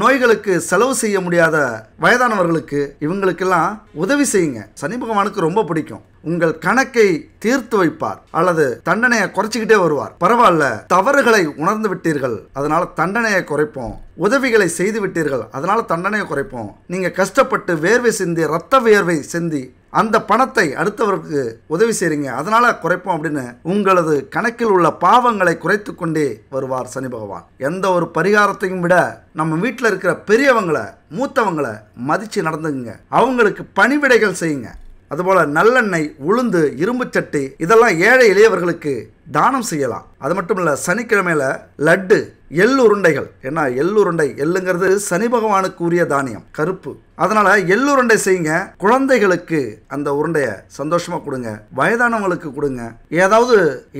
நோய்களுக்கு செலவு செய்ய முடியாத வயதானவர்களுக்கு இவங்களுக்கெல்லாம் உதவி செய்யுங்க சனி பகவானுக்கு ரொம்ப பிடிக்கும் உங்கள் கணக்கை தீர்த்து வைப்பார் அல்லது தண்டனையை குறைச்சிக்கிட்டே வருவார் பரவாயில்ல தவறுகளை உணர்ந்து விட்டீர்கள் அதனால தண்டனையை குறைப்போம் உதவிகளை செய்து விட்டீர்கள் அதனால தண்டனையை குறைப்போம் நீங்க கஷ்டப்பட்டு வேர்வை சிந்தி ரத்த வேர்வை சிந்தி அந்த பணத்தை அடுத்தவருக்கு உதவி செய்றீங்க அதனால குறைப்போம் அப்படின்னு உங்களது கணக்கில் உள்ள பாவங்களை குறைத்து கொண்டே வருவார் சனி பகவான் எந்த ஒரு பரிகாரத்தையும் விட நம்ம வீட்டில் இருக்கிற பெரியவங்களை மூத்தவங்களை மதித்து நடந்துங்க அவங்களுக்கு பணிவிடைகள் செய்யுங்க அதுபோல் நல்லெண்ணெய் உளுந்து இரும்பு சட்டி இதெல்லாம் ஏழை எளியவர்களுக்கு தானம் செய்யலாம் அது மட்டும் இல்லை சனிக்கிழமையில் லட்டு எள் உருண்டைகள் ஏன்னா எள் உருண்டை எள்ளுங்கிறது சனி பகவானுக்கு உரிய தானியம் கருப்பு அதனால் எள் உருண்டை செய்யுங்க குழந்தைகளுக்கு அந்த உருண்டையை சந்தோஷமாக கொடுங்க வயதானவங்களுக்கு கொடுங்க ஏதாவது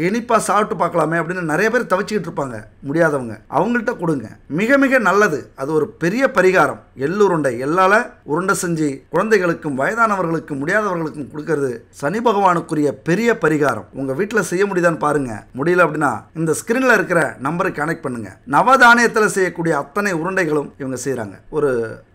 இனிப்பாக சாப்பிட்டு பார்க்கலாமே அப்படின்னு நிறைய பேர் தவிச்சுக்கிட்டு இருப்பாங்க முடியாதவங்க அவங்கள்ட்ட கொடுங்க மிக மிக நல்லது அது ஒரு பெரிய பரிகாரம் எள் உருண்டை எல்லால உருண்டை செஞ்சு குழந்தைகளுக்கும் வயதானவர்களுக்கும் முடியாதவர்களுக்கும் கொடுக்கறது சனி பகவானுக்குரிய பெரிய பரிகாரம் உங்கள் வீட்டில் செய்ய முடியுதான்னு பாருங்கள் பாருங்க முடியல அப்படின்னா இந்த ஸ்கிரீன்ல இருக்கிற நம்பருக்கு கனெக்ட் பண்ணுங்க நவதானியத்தில் செய்யக்கூடிய அத்தனை உருண்டைகளும் இவங்க செய்கிறாங்க ஒரு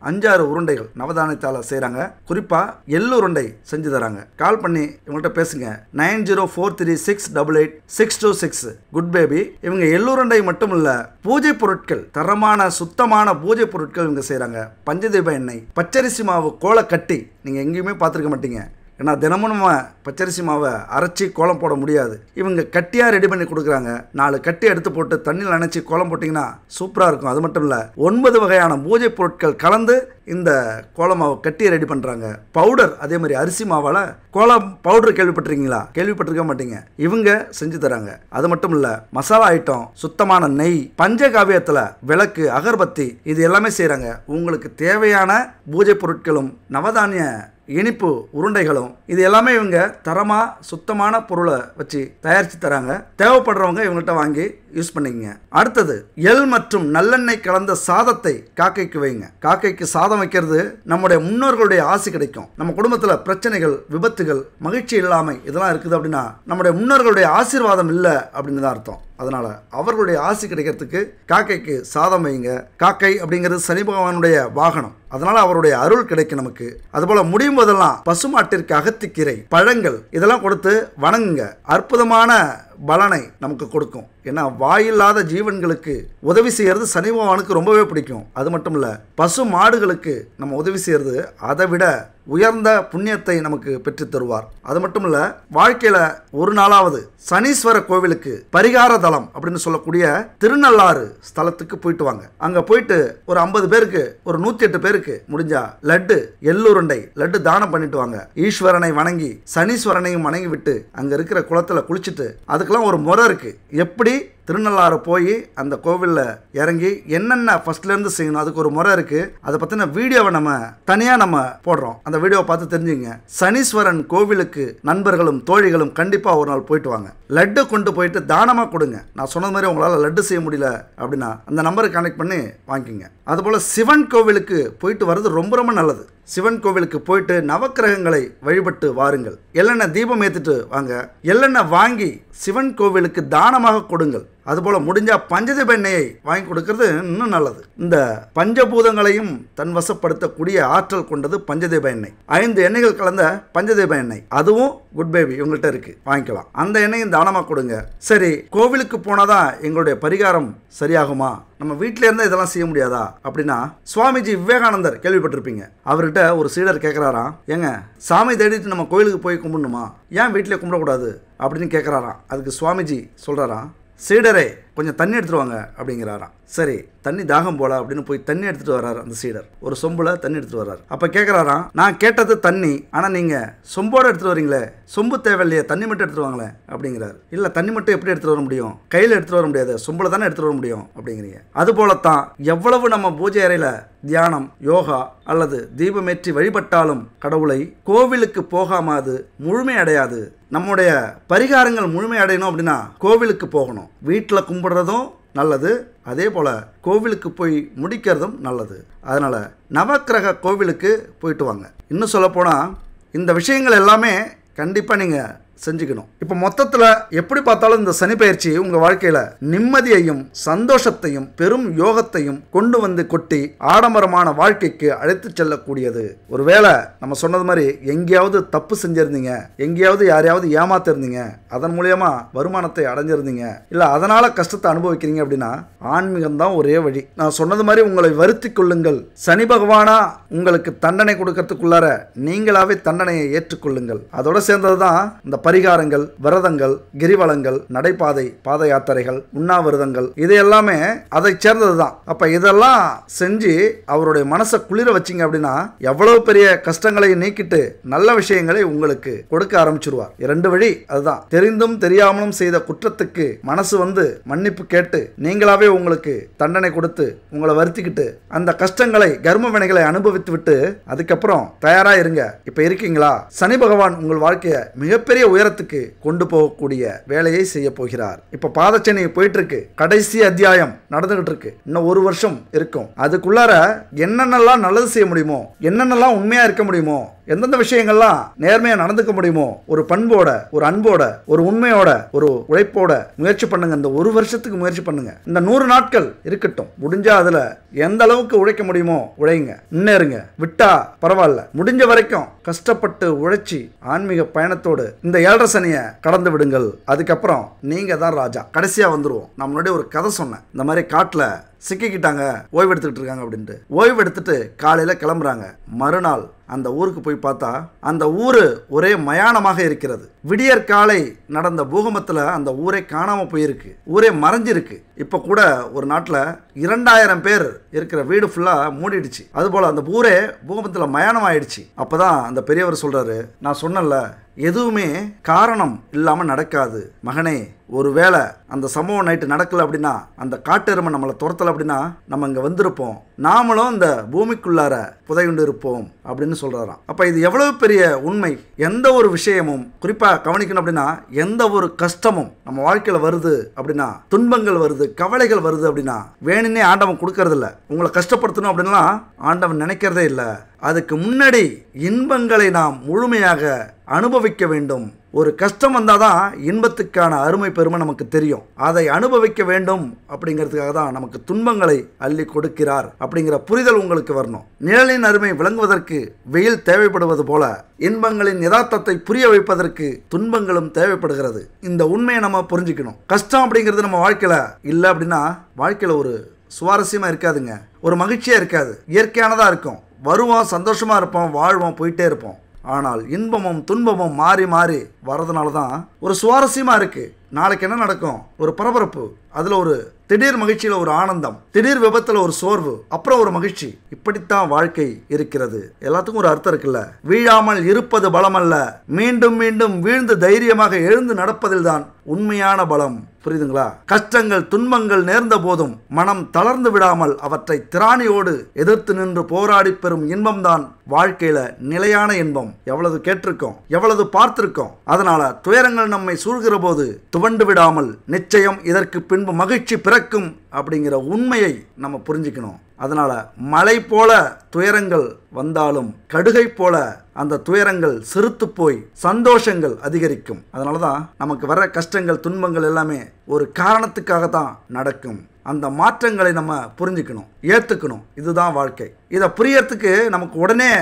அஞ்சாறு உருண்டைகள் நவதானியத்தால் செய்கிறாங்க குறிப்பாக எள்ளு உருண்டை செஞ்சு தராங்க கால் பண்ணி இவங்கள்ட்ட பேசுங்க nine zero four three six double eight six two six good baby இவங்க எள்ளுருண்டை மட்டும் இல்ல பூஜை பொருட்கள் தரமான சுத்தமான பூஜை பொருட்கள் இவங்க செய்கிறாங்க பஞ்சதீப எண்ணெய் பச்சரிசி மாவு கோலை கட்டி நீங்கள் எங்கேயுமே பார்த்துருக்க மாட்டீங்க ஏன்னா தினமும் நம்ம பச்சரிசி மாவை அரைச்சி கோலம் போட முடியாது இவங்க கட்டியாக ரெடி பண்ணி கொடுக்குறாங்க நாலு கட்டி எடுத்து போட்டு தண்ணியில் நினச்சி கோலம் போட்டிங்கன்னா சூப்பராக இருக்கும் அது மட்டும் இல்லை ஒன்பது வகையான பூஜை பொருட்கள் கலந்து இந்த கோலம் மாவை கட்டி ரெடி பண்ணுறாங்க பவுடர் அதே மாதிரி அரிசி மாவால் கோலம் பவுடர் கேள்விப்பட்டிருக்கீங்களா கேள்விப்பட்டிருக்க மாட்டீங்க இவங்க செஞ்சு தராங்க அது மட்டும் இல்லை மசாலா ஐட்டம் சுத்தமான நெய் பஞ்சகாவியத்தில் விளக்கு அகர்பத்தி இது எல்லாமே செய்கிறாங்க உங்களுக்கு தேவையான பூஜை பொருட்களும் நவதானிய இனிப்பு உருண்டைகளும் இது எல்லாமே இவங்க தரமாக சுத்தமான பொருளை வச்சு தயாரித்து தராங்க தேவைப்படுறவங்க இவங்கள்ட்ட வாங்கி யூஸ் பண்ணிக்கங்க அடுத்தது எள் மற்றும் நல்லெண்ணெய் கலந்த சாதத்தை காக்கைக்கு வைங்க காக்கைக்கு சாதம் வைக்கிறது நம்முடைய முன்னோர்களுடைய ஆசை கிடைக்கும் நம்ம குடும்பத்தில் பிரச்சனைகள் விபத்துகள் மகிழ்ச்சி இல்லாமை இதெல்லாம் இருக்குது அப்படின்னா நம்முடைய முன்னோர்களுடைய ஆசீர்வாதம் இல்லை அப்படின்னு தான் அர்த்தம் அதனால் அவர்களுடைய ஆசை கிடைக்கிறதுக்கு காக்கைக்கு சாதம் வைங்க காக்கை அப்படிங்கிறது சனி பகவானுடைய வாகனம் அதனால் அவருடைய அருள் கிடைக்கும் நமக்கு அதுபோல் முடியும் போதெல்லாம் பசுமாட்டிற்கு அகத்திக்கீரை பழங்கள் இதெல்லாம் கொடுத்து வணங்குங்க அற்புதமான பலனை நமக்கு கொடுக்கும் ஏன்னா வாயில்லாத ஜீவன்களுக்கு உதவி செய்கிறது சனி பகவானுக்கு ரொம்பவே பிடிக்கும் அது மட்டும் இல்லை பசு மாடுகளுக்கு நம்ம உதவி செய்கிறது அதை விட உயர்ந்த புண்ணியத்தை நமக்கு பெற்று தருவார் அது மட்டும் இல்லை வாழ்க்கையில் ஒரு நாளாவது சனீஸ்வர கோவிலுக்கு பரிகார தலம் அப்படின்னு சொல்லக்கூடிய திருநள்ளாறு ஸ்தலத்துக்கு போயிட்டு வாங்க அங்கே போயிட்டு ஒரு ஐம்பது பேருக்கு ஒரு நூற்றி எட்டு பேருக்கு முடிஞ்சா லட்டு எள்ளுருண்டை லட்டு தானம் பண்ணிட்டு வாங்க ஈஸ்வரனை வணங்கி சனீஸ்வரனையும் வணங்கி விட்டு அங்கே இருக்கிற குளத்தில் குளிச்சுட்டு அதுக்கெல்லாம் ஒரு முறை இருக்குது எப்படி Ready திருநள்ளாறு போய் அந்த கோவிலில் இறங்கி என்னென்ன ஃபஸ்ட்லேருந்து செய்யணும் அதுக்கு ஒரு முறை இருக்குது அதை பற்றின வீடியோவை நம்ம தனியாக நம்ம போடுறோம் அந்த வீடியோவை பார்த்து தெரிஞ்சுங்க சனீஸ்வரன் கோவிலுக்கு நண்பர்களும் தோழிகளும் கண்டிப்பாக ஒரு நாள் போயிட்டு வாங்க லட்டு கொண்டு போயிட்டு தானமாக கொடுங்க நான் சொன்னது மாதிரி உங்களால் லட்டு செய்ய முடியல அப்படின்னா அந்த நம்பருக்கு கனெக்ட் பண்ணி வாங்கிக்கிங்க அதுபோல் சிவன் கோவிலுக்கு போயிட்டு வர்றது ரொம்ப ரொம்ப நல்லது சிவன் கோவிலுக்கு போயிட்டு நவக்கிரகங்களை வழிபட்டு வாருங்கள் எல்லெண்ணெய் தீபம் ஏற்றுட்டு வாங்க எல்லெண்ணெய் வாங்கி சிவன் கோவிலுக்கு தானமாக கொடுங்கள் அதுபோல் முடிஞ்சால் பஞ்சதீப எண்ணெயை வாங்கி கொடுக்கறது இன்னும் நல்லது இந்த பஞ்சபூதங்களையும் தன் வசப்படுத்தக்கூடிய ஆற்றல் கொண்டது பஞ்சதீப எண்ணெய் ஐந்து எண்ணெய்கள் கலந்த பஞ்சதீப எண்ணெய் அதுவும் குட் பேபி உங்கள்கிட்ட இருக்குது வாங்கிக்கலாம் அந்த எண்ணெயும் தானமாக கொடுங்க சரி கோவிலுக்கு போனால் தான் எங்களுடைய பரிகாரம் சரியாகுமா நம்ம வீட்டில இருந்தால் இதெல்லாம் செய்ய முடியாதா அப்படின்னா சுவாமிஜி விவேகானந்தர் கேள்விப்பட்டிருப்பீங்க அவர்கிட்ட ஒரு சீடர் கேட்குறாராம் ஏங்க சாமி தேடிட்டு நம்ம கோயிலுக்கு போய் கும்பிடணுமா ஏன் வீட்டிலே கும்பிடக்கூடாது அப்படின்னு கேட்குறாராம் அதுக்கு சுவாமிஜி சொல்கிறாராம் സീഡറെ கொஞ்சம் தண்ணி எடுத்துருவாங்க அப்படிங்கிறாராம் சரி தண்ணி தாகம் போல அப்படின்னு போய் தண்ணி எடுத்துகிட்டு வர்றாரு அந்த சீடர் ஒரு சொம்பில் தண்ணி எடுத்துட்டு வர்றாரு அப்போ கேட்குறாராம் நான் கேட்டது தண்ணி ஆனால் நீங்கள் சொம்போடு எடுத்துகிட்டு வரீங்களே சொம்பு தேவையில்லையே தண்ணி மட்டும் எடுத்துகிட்டு வாங்களே அப்படிங்கிறாரு இல்லை தண்ணி மட்டும் எப்படி எடுத்துகிட்டு வர முடியும் கையில் எடுத்துகிட்டு வர முடியாது சொம்புல தானே எடுத்துகிட்டு வர முடியும் அப்படிங்கிறீங்க அது போலத்தான் எவ்வளவு நம்ம பூஜை அறையில் தியானம் யோகா அல்லது தீபமேற்றி வழிபட்டாலும் கடவுளை கோவிலுக்கு போகாமது அது அடையாது நம்முடைய பரிகாரங்கள் முழுமை அடையணும் அப்படின்னா கோவிலுக்கு போகணும் வீட்டில் கும்ப கும்பிட்றதும் நல்லது அதே போல் கோவிலுக்கு போய் முடிக்கிறதும் நல்லது அதனால் நவக்கிரக கோவிலுக்கு போயிட்டு வாங்க இன்னும் சொல்லப்போனால் இந்த விஷயங்கள் எல்லாமே கண்டிப்பாக நீங்கள் செஞ்சுக்கணும் இப்போ மொத்தத்தில் எப்படி பார்த்தாலும் இந்த சனி பயிற்சி உங்கள் வாழ்க்கையில் நிம்மதியையும் சந்தோஷத்தையும் பெரும் யோகத்தையும் கொண்டு வந்து கொட்டி ஆடம்பரமான வாழ்க்கைக்கு அழைத்து செல்லக்கூடியது ஒருவேளை நம்ம சொன்னது மாதிரி எங்கேயாவது தப்பு செஞ்சிருந்தீங்க எங்கேயாவது யாரையாவது ஏமாத்திருந்தீங்க அதன் மூலியமா வருமானத்தை அடைஞ்சிருந்தீங்க இல்லை அதனால கஷ்டத்தை அனுபவிக்கிறீங்க அப்படின்னா ஆன்மீகம் தான் ஒரே வழி நான் சொன்னது மாதிரி உங்களை வருத்தி கொள்ளுங்கள் சனி பகவானா உங்களுக்கு தண்டனை கொடுக்கறதுக்குள்ளார நீங்களாவே தண்டனையை ஏற்றுக்கொள்ளுங்கள் அதோட சேர்ந்தது தான் இந்த பரிகாரங்கள் விரதங்கள் கிரிவலங்கள் நடைபாதை பாத யாத்திரைகள் உண்ணாவிரதங்கள் இது எல்லாமே அதை சேர்ந்தது தான் அப்ப இதெல்லாம் செஞ்சு அவருடைய மனசை குளிர வச்சிங்க அப்படின்னா எவ்வளவு பெரிய கஷ்டங்களை நீக்கிட்டு நல்ல விஷயங்களை உங்களுக்கு கொடுக்க ஆரம்பிச்சிருவார் இரண்டு வழி அதுதான் தெரிந்தும் தெரியாமலும் செய்த குற்றத்துக்கு மனசு வந்து மன்னிப்பு கேட்டு நீங்களாவே உங்களுக்கு தண்டனை கொடுத்து உங்களை வருத்திக்கிட்டு அந்த கஷ்டங்களை கர்ம வினைகளை அனுபவித்து விட்டு அதுக்கப்புறம் தயாரா இருங்க இப்ப இருக்கீங்களா சனி பகவான் உங்கள் வாழ்க்கையை மிகப்பெரிய உயரத்துக்கு கொண்டு போகக்கூடிய வேலையை செய்ய போகிறார் இப்போ பாதச்சேனை போயிட்டு இருக்கு கடைசி அத்தியாயம் நடந்துகிட்டு இருக்கு இன்னும் ஒரு வருஷம் இருக்கும் அதுக்குள்ளார என்னென்னலாம் நல்லது செய்ய முடியுமோ என்னென்னலாம் உண்மையா இருக்க முடியுமோ எந்தெந்த விஷயங்கள்லாம் நேர்மையாக நடந்துக்க முடியுமோ ஒரு பண்போட ஒரு அன்போட ஒரு உண்மையோட ஒரு உழைப்போட முயற்சி பண்ணுங்க இந்த ஒரு வருஷத்துக்கு முயற்சி பண்ணுங்க இந்த நூறு நாட்கள் இருக்கட்டும் முடிஞ்சா அதில் எந்த அளவுக்கு உழைக்க முடியுமோ உழைங்க முன்னேறுங்க விட்டா பரவாயில்ல முடிஞ்ச வரைக்கும் கஷ்டப்பட்டு உழைச்சி ஆன்மீக பயணத்தோடு இந்த ஏழரை சனியை கடந்து விடுங்கள் அதுக்கப்புறம் நீங்கள் தான் ராஜா கடைசியாக வந்துடுவோம் நம்ம ஒரு கதை சொன்னேன் இந்த மாதிரி காட்டில் சிக்கிக்கிட்டாங்க ஓய்வு எடுத்துக்கிட்டு இருக்காங்க அப்படின்ட்டு ஓய்வு எடுத்துட்டு காலையில் கிளம்புறாங்க மறுநாள் அந்த ஊருக்கு போய் பார்த்தா அந்த ஊர் ஒரே மயானமாக இருக்கிறது விடியற் காலை நடந்த பூகம்பத்தில் அந்த ஊரே காணாமல் போயிருக்கு ஊரே மறைஞ்சிருக்கு இப்போ கூட ஒரு நாட்டில் இரண்டாயிரம் பேர் இருக்கிற வீடு ஃபுல்லாக மூடிடுச்சு அதுபோல் அந்த ஊரே பூகம்பத்தில் மயானம் ஆயிடுச்சு அப்போ தான் அந்த பெரியவர் சொல்கிறாரு நான் சொன்னல எதுவுமே காரணம் இல்லாமல் நடக்காது மகனே ஒருவேளை அந்த சம்பவம் நைட்டு நடக்கலை அப்படின்னா அந்த காட்டெருமை நம்மளை துரத்தல அப்படின்னா நம்ம இங்கே வந்திருப்போம் நாமளும் இந்த பூமிக்குள்ளார புதையுண்டு இருப்போம் அப்படின்னு சொல்கிறாராம் அப்போ இது எவ்வளவு பெரிய உண்மை எந்த ஒரு விஷயமும் குறிப்பாக கவனிக்கணும் அப்படின்னா எந்த ஒரு கஷ்டமும் நம்ம வாழ்க்கையில் வருது அப்படின்னா துன்பங்கள் வருது கவலைகள் வருது அப்படின்னா வேணும்னே ஆண்டவன் கொடுக்கறதில்ல உங்களை கஷ்டப்படுத்தணும் அப்படின்னா ஆண்டவன் நினைக்கிறதே இல்லை அதுக்கு முன்னாடி இன்பங்களை நாம் முழுமையாக அனுபவிக்க வேண்டும் ஒரு கஷ்டம் வந்தால் தான் இன்பத்துக்கான அருமை பெருமை நமக்கு தெரியும் அதை அனுபவிக்க வேண்டும் அப்படிங்கிறதுக்காக தான் நமக்கு துன்பங்களை அள்ளி கொடுக்கிறார் அப்படிங்கிற புரிதல் உங்களுக்கு வரணும் நிழலின் அருமை விளங்குவதற்கு வெயில் தேவைப்படுவது போல இன்பங்களின் யதார்த்தத்தை புரிய வைப்பதற்கு துன்பங்களும் தேவைப்படுகிறது இந்த உண்மையை நம்ம புரிஞ்சுக்கணும் கஷ்டம் அப்படிங்கிறது நம்ம வாழ்க்கையில் இல்லை அப்படின்னா வாழ்க்கையில் ஒரு சுவாரஸ்யமாக இருக்காதுங்க ஒரு மகிழ்ச்சியாக இருக்காது இயற்கையானதாக இருக்கும் வருவோம் சந்தோஷமாக இருப்போம் வாழ்வோம் போயிட்டே இருப்போம் ஆனால் இன்பமும் துன்பமும் மாறி மாறி வர்றதுனால தான் ஒரு சுவாரஸ்யமாக இருக்குது நாளைக்கு என்ன நடக்கும் ஒரு பரபரப்பு அதில் ஒரு திடீர் மகிழ்ச்சியில் ஒரு ஆனந்தம் திடீர் விபத்தில் ஒரு சோர்வு அப்புறம் ஒரு மகிழ்ச்சி இப்படித்தான் வாழ்க்கை இருக்கிறது எல்லாத்துக்கும் ஒரு அர்த்தம் இருக்குல்ல வீழாமல் இருப்பது பலம் அல்ல மீண்டும் மீண்டும் வீழ்ந்து தைரியமாக எழுந்து நடப்பதில் தான் உண்மையான பலம் புரியுதுங்களா கஷ்டங்கள் துன்பங்கள் நேர்ந்த போதும் மனம் தளர்ந்து விடாமல் அவற்றை திராணியோடு எதிர்த்து நின்று போராடி பெறும் இன்பம்தான் வாழ்க்கையில நிலையான இன்பம் எவ்வளவு கேட்டிருக்கோம் எவ்வளவு பார்த்திருக்கோம் அதனால துயரங்கள் நம்மை சூழ்கிற போது துவண்டு விடாமல் நிச்சயம் இதற்கு பின் பின்பு மகிழ்ச்சி பிறக்கும் அப்படிங்கிற உண்மையை நம்ம புரிஞ்சுக்கணும் அதனால் மழை போல துயரங்கள் வந்தாலும் கடுகை போல அந்த துயரங்கள் சிறுத்து போய் சந்தோஷங்கள் அதிகரிக்கும் அதனால தான் நமக்கு வர கஷ்டங்கள் துன்பங்கள் எல்லாமே ஒரு காரணத்துக்காக தான் நடக்கும் அந்த மாற்றங்களை நம்ம புரிஞ்சுக்கணும் ஏற்றுக்கணும் இதுதான் வாழ்க்கை இதை புரியறதுக்கு நமக்கு உடனே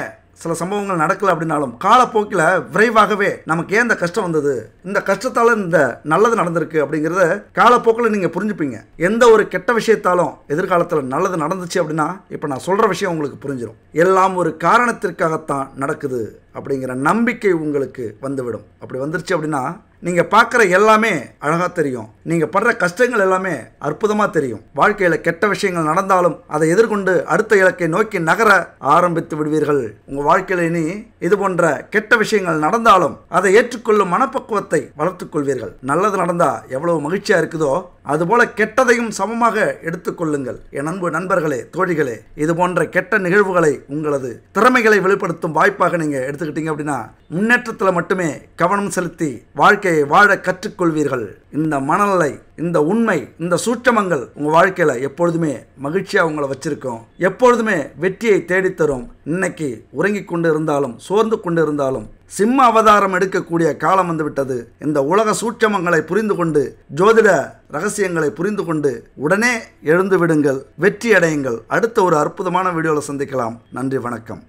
சில சம்பவங்கள் நடக்கல அப்படின்னாலும் காலப்போக்கில் விரைவாகவே நமக்கு ஏன் இந்த கஷ்டம் வந்தது இந்த கஷ்டத்தால் இந்த நல்லது நடந்திருக்கு அப்படிங்கிறத காலப்போக்கில் நீங்கள் புரிஞ்சுப்பீங்க எந்த ஒரு கெட்ட விஷயத்தாலும் எதிர்காலத்தில் நல்லது நடந்துச்சு அப்படின்னா இப்போ நான் சொல்கிற விஷயம் உங்களுக்கு புரிஞ்சிடும் எல்லாம் ஒரு காரணத்திற்காகத்தான் நடக்குது அப்படிங்கிற நம்பிக்கை உங்களுக்கு வந்துவிடும் அப்படி வந்துருச்சு அப்படின்னா நீங்கள் பார்க்குற எல்லாமே அழகாக தெரியும் நீங்கள் படுற கஷ்டங்கள் எல்லாமே அற்புதமாக தெரியும் வாழ்க்கையில் கெட்ட விஷயங்கள் நடந்தாலும் அதை எதிர்கொண்டு அடுத்த இலக்கை நோக்கி நகர ஆரம்பித்து விடுவீர்கள் உங்கள் வாழ்க்கையில் இனி இது போன்ற கெட்ட விஷயங்கள் நடந்தாலும் அதை ஏற்றுக்கொள்ளும் மனப்பக்குவத்தை வளர்த்துக்கொள்வீர்கள் நல்லது நடந்தால் எவ்வளவு மகிழ்ச்சியாக இருக்குதோ அதுபோல கெட்டதையும் சமமாக எடுத்துக்கொள்ளுங்கள் என் அன்பு நண்பர்களே தோழிகளே இது போன்ற கெட்ட நிகழ்வுகளை உங்களது திறமைகளை வெளிப்படுத்தும் வாய்ப்பாக நீங்கள் எடுத்து எடுத்துக்கிட்டீங்க அப்படின்னா முன்னேற்றத்தில் மட்டுமே கவனம் செலுத்தி வாழ்க்கையை வாழ கற்றுக்கொள்வீர்கள் இந்த மனநிலை இந்த உண்மை இந்த சூட்சமங்கள் உங்கள் வாழ்க்கையில் எப்பொழுதுமே மகிழ்ச்சியாக உங்களை வச்சுருக்கோம் எப்பொழுதுமே வெற்றியை தேடித்தரும் இன்னைக்கு உறங்கி கொண்டு இருந்தாலும் சோர்ந்து கொண்டு இருந்தாலும் சிம்ம அவதாரம் எடுக்கக்கூடிய காலம் வந்துவிட்டது இந்த உலக சூட்சமங்களை புரிந்து கொண்டு ஜோதிட ரகசியங்களை புரிந்து கொண்டு உடனே எழுந்து விடுங்கள் வெற்றி அடையுங்கள் அடுத்த ஒரு அற்புதமான வீடியோவில் சந்திக்கலாம் நன்றி வணக்கம்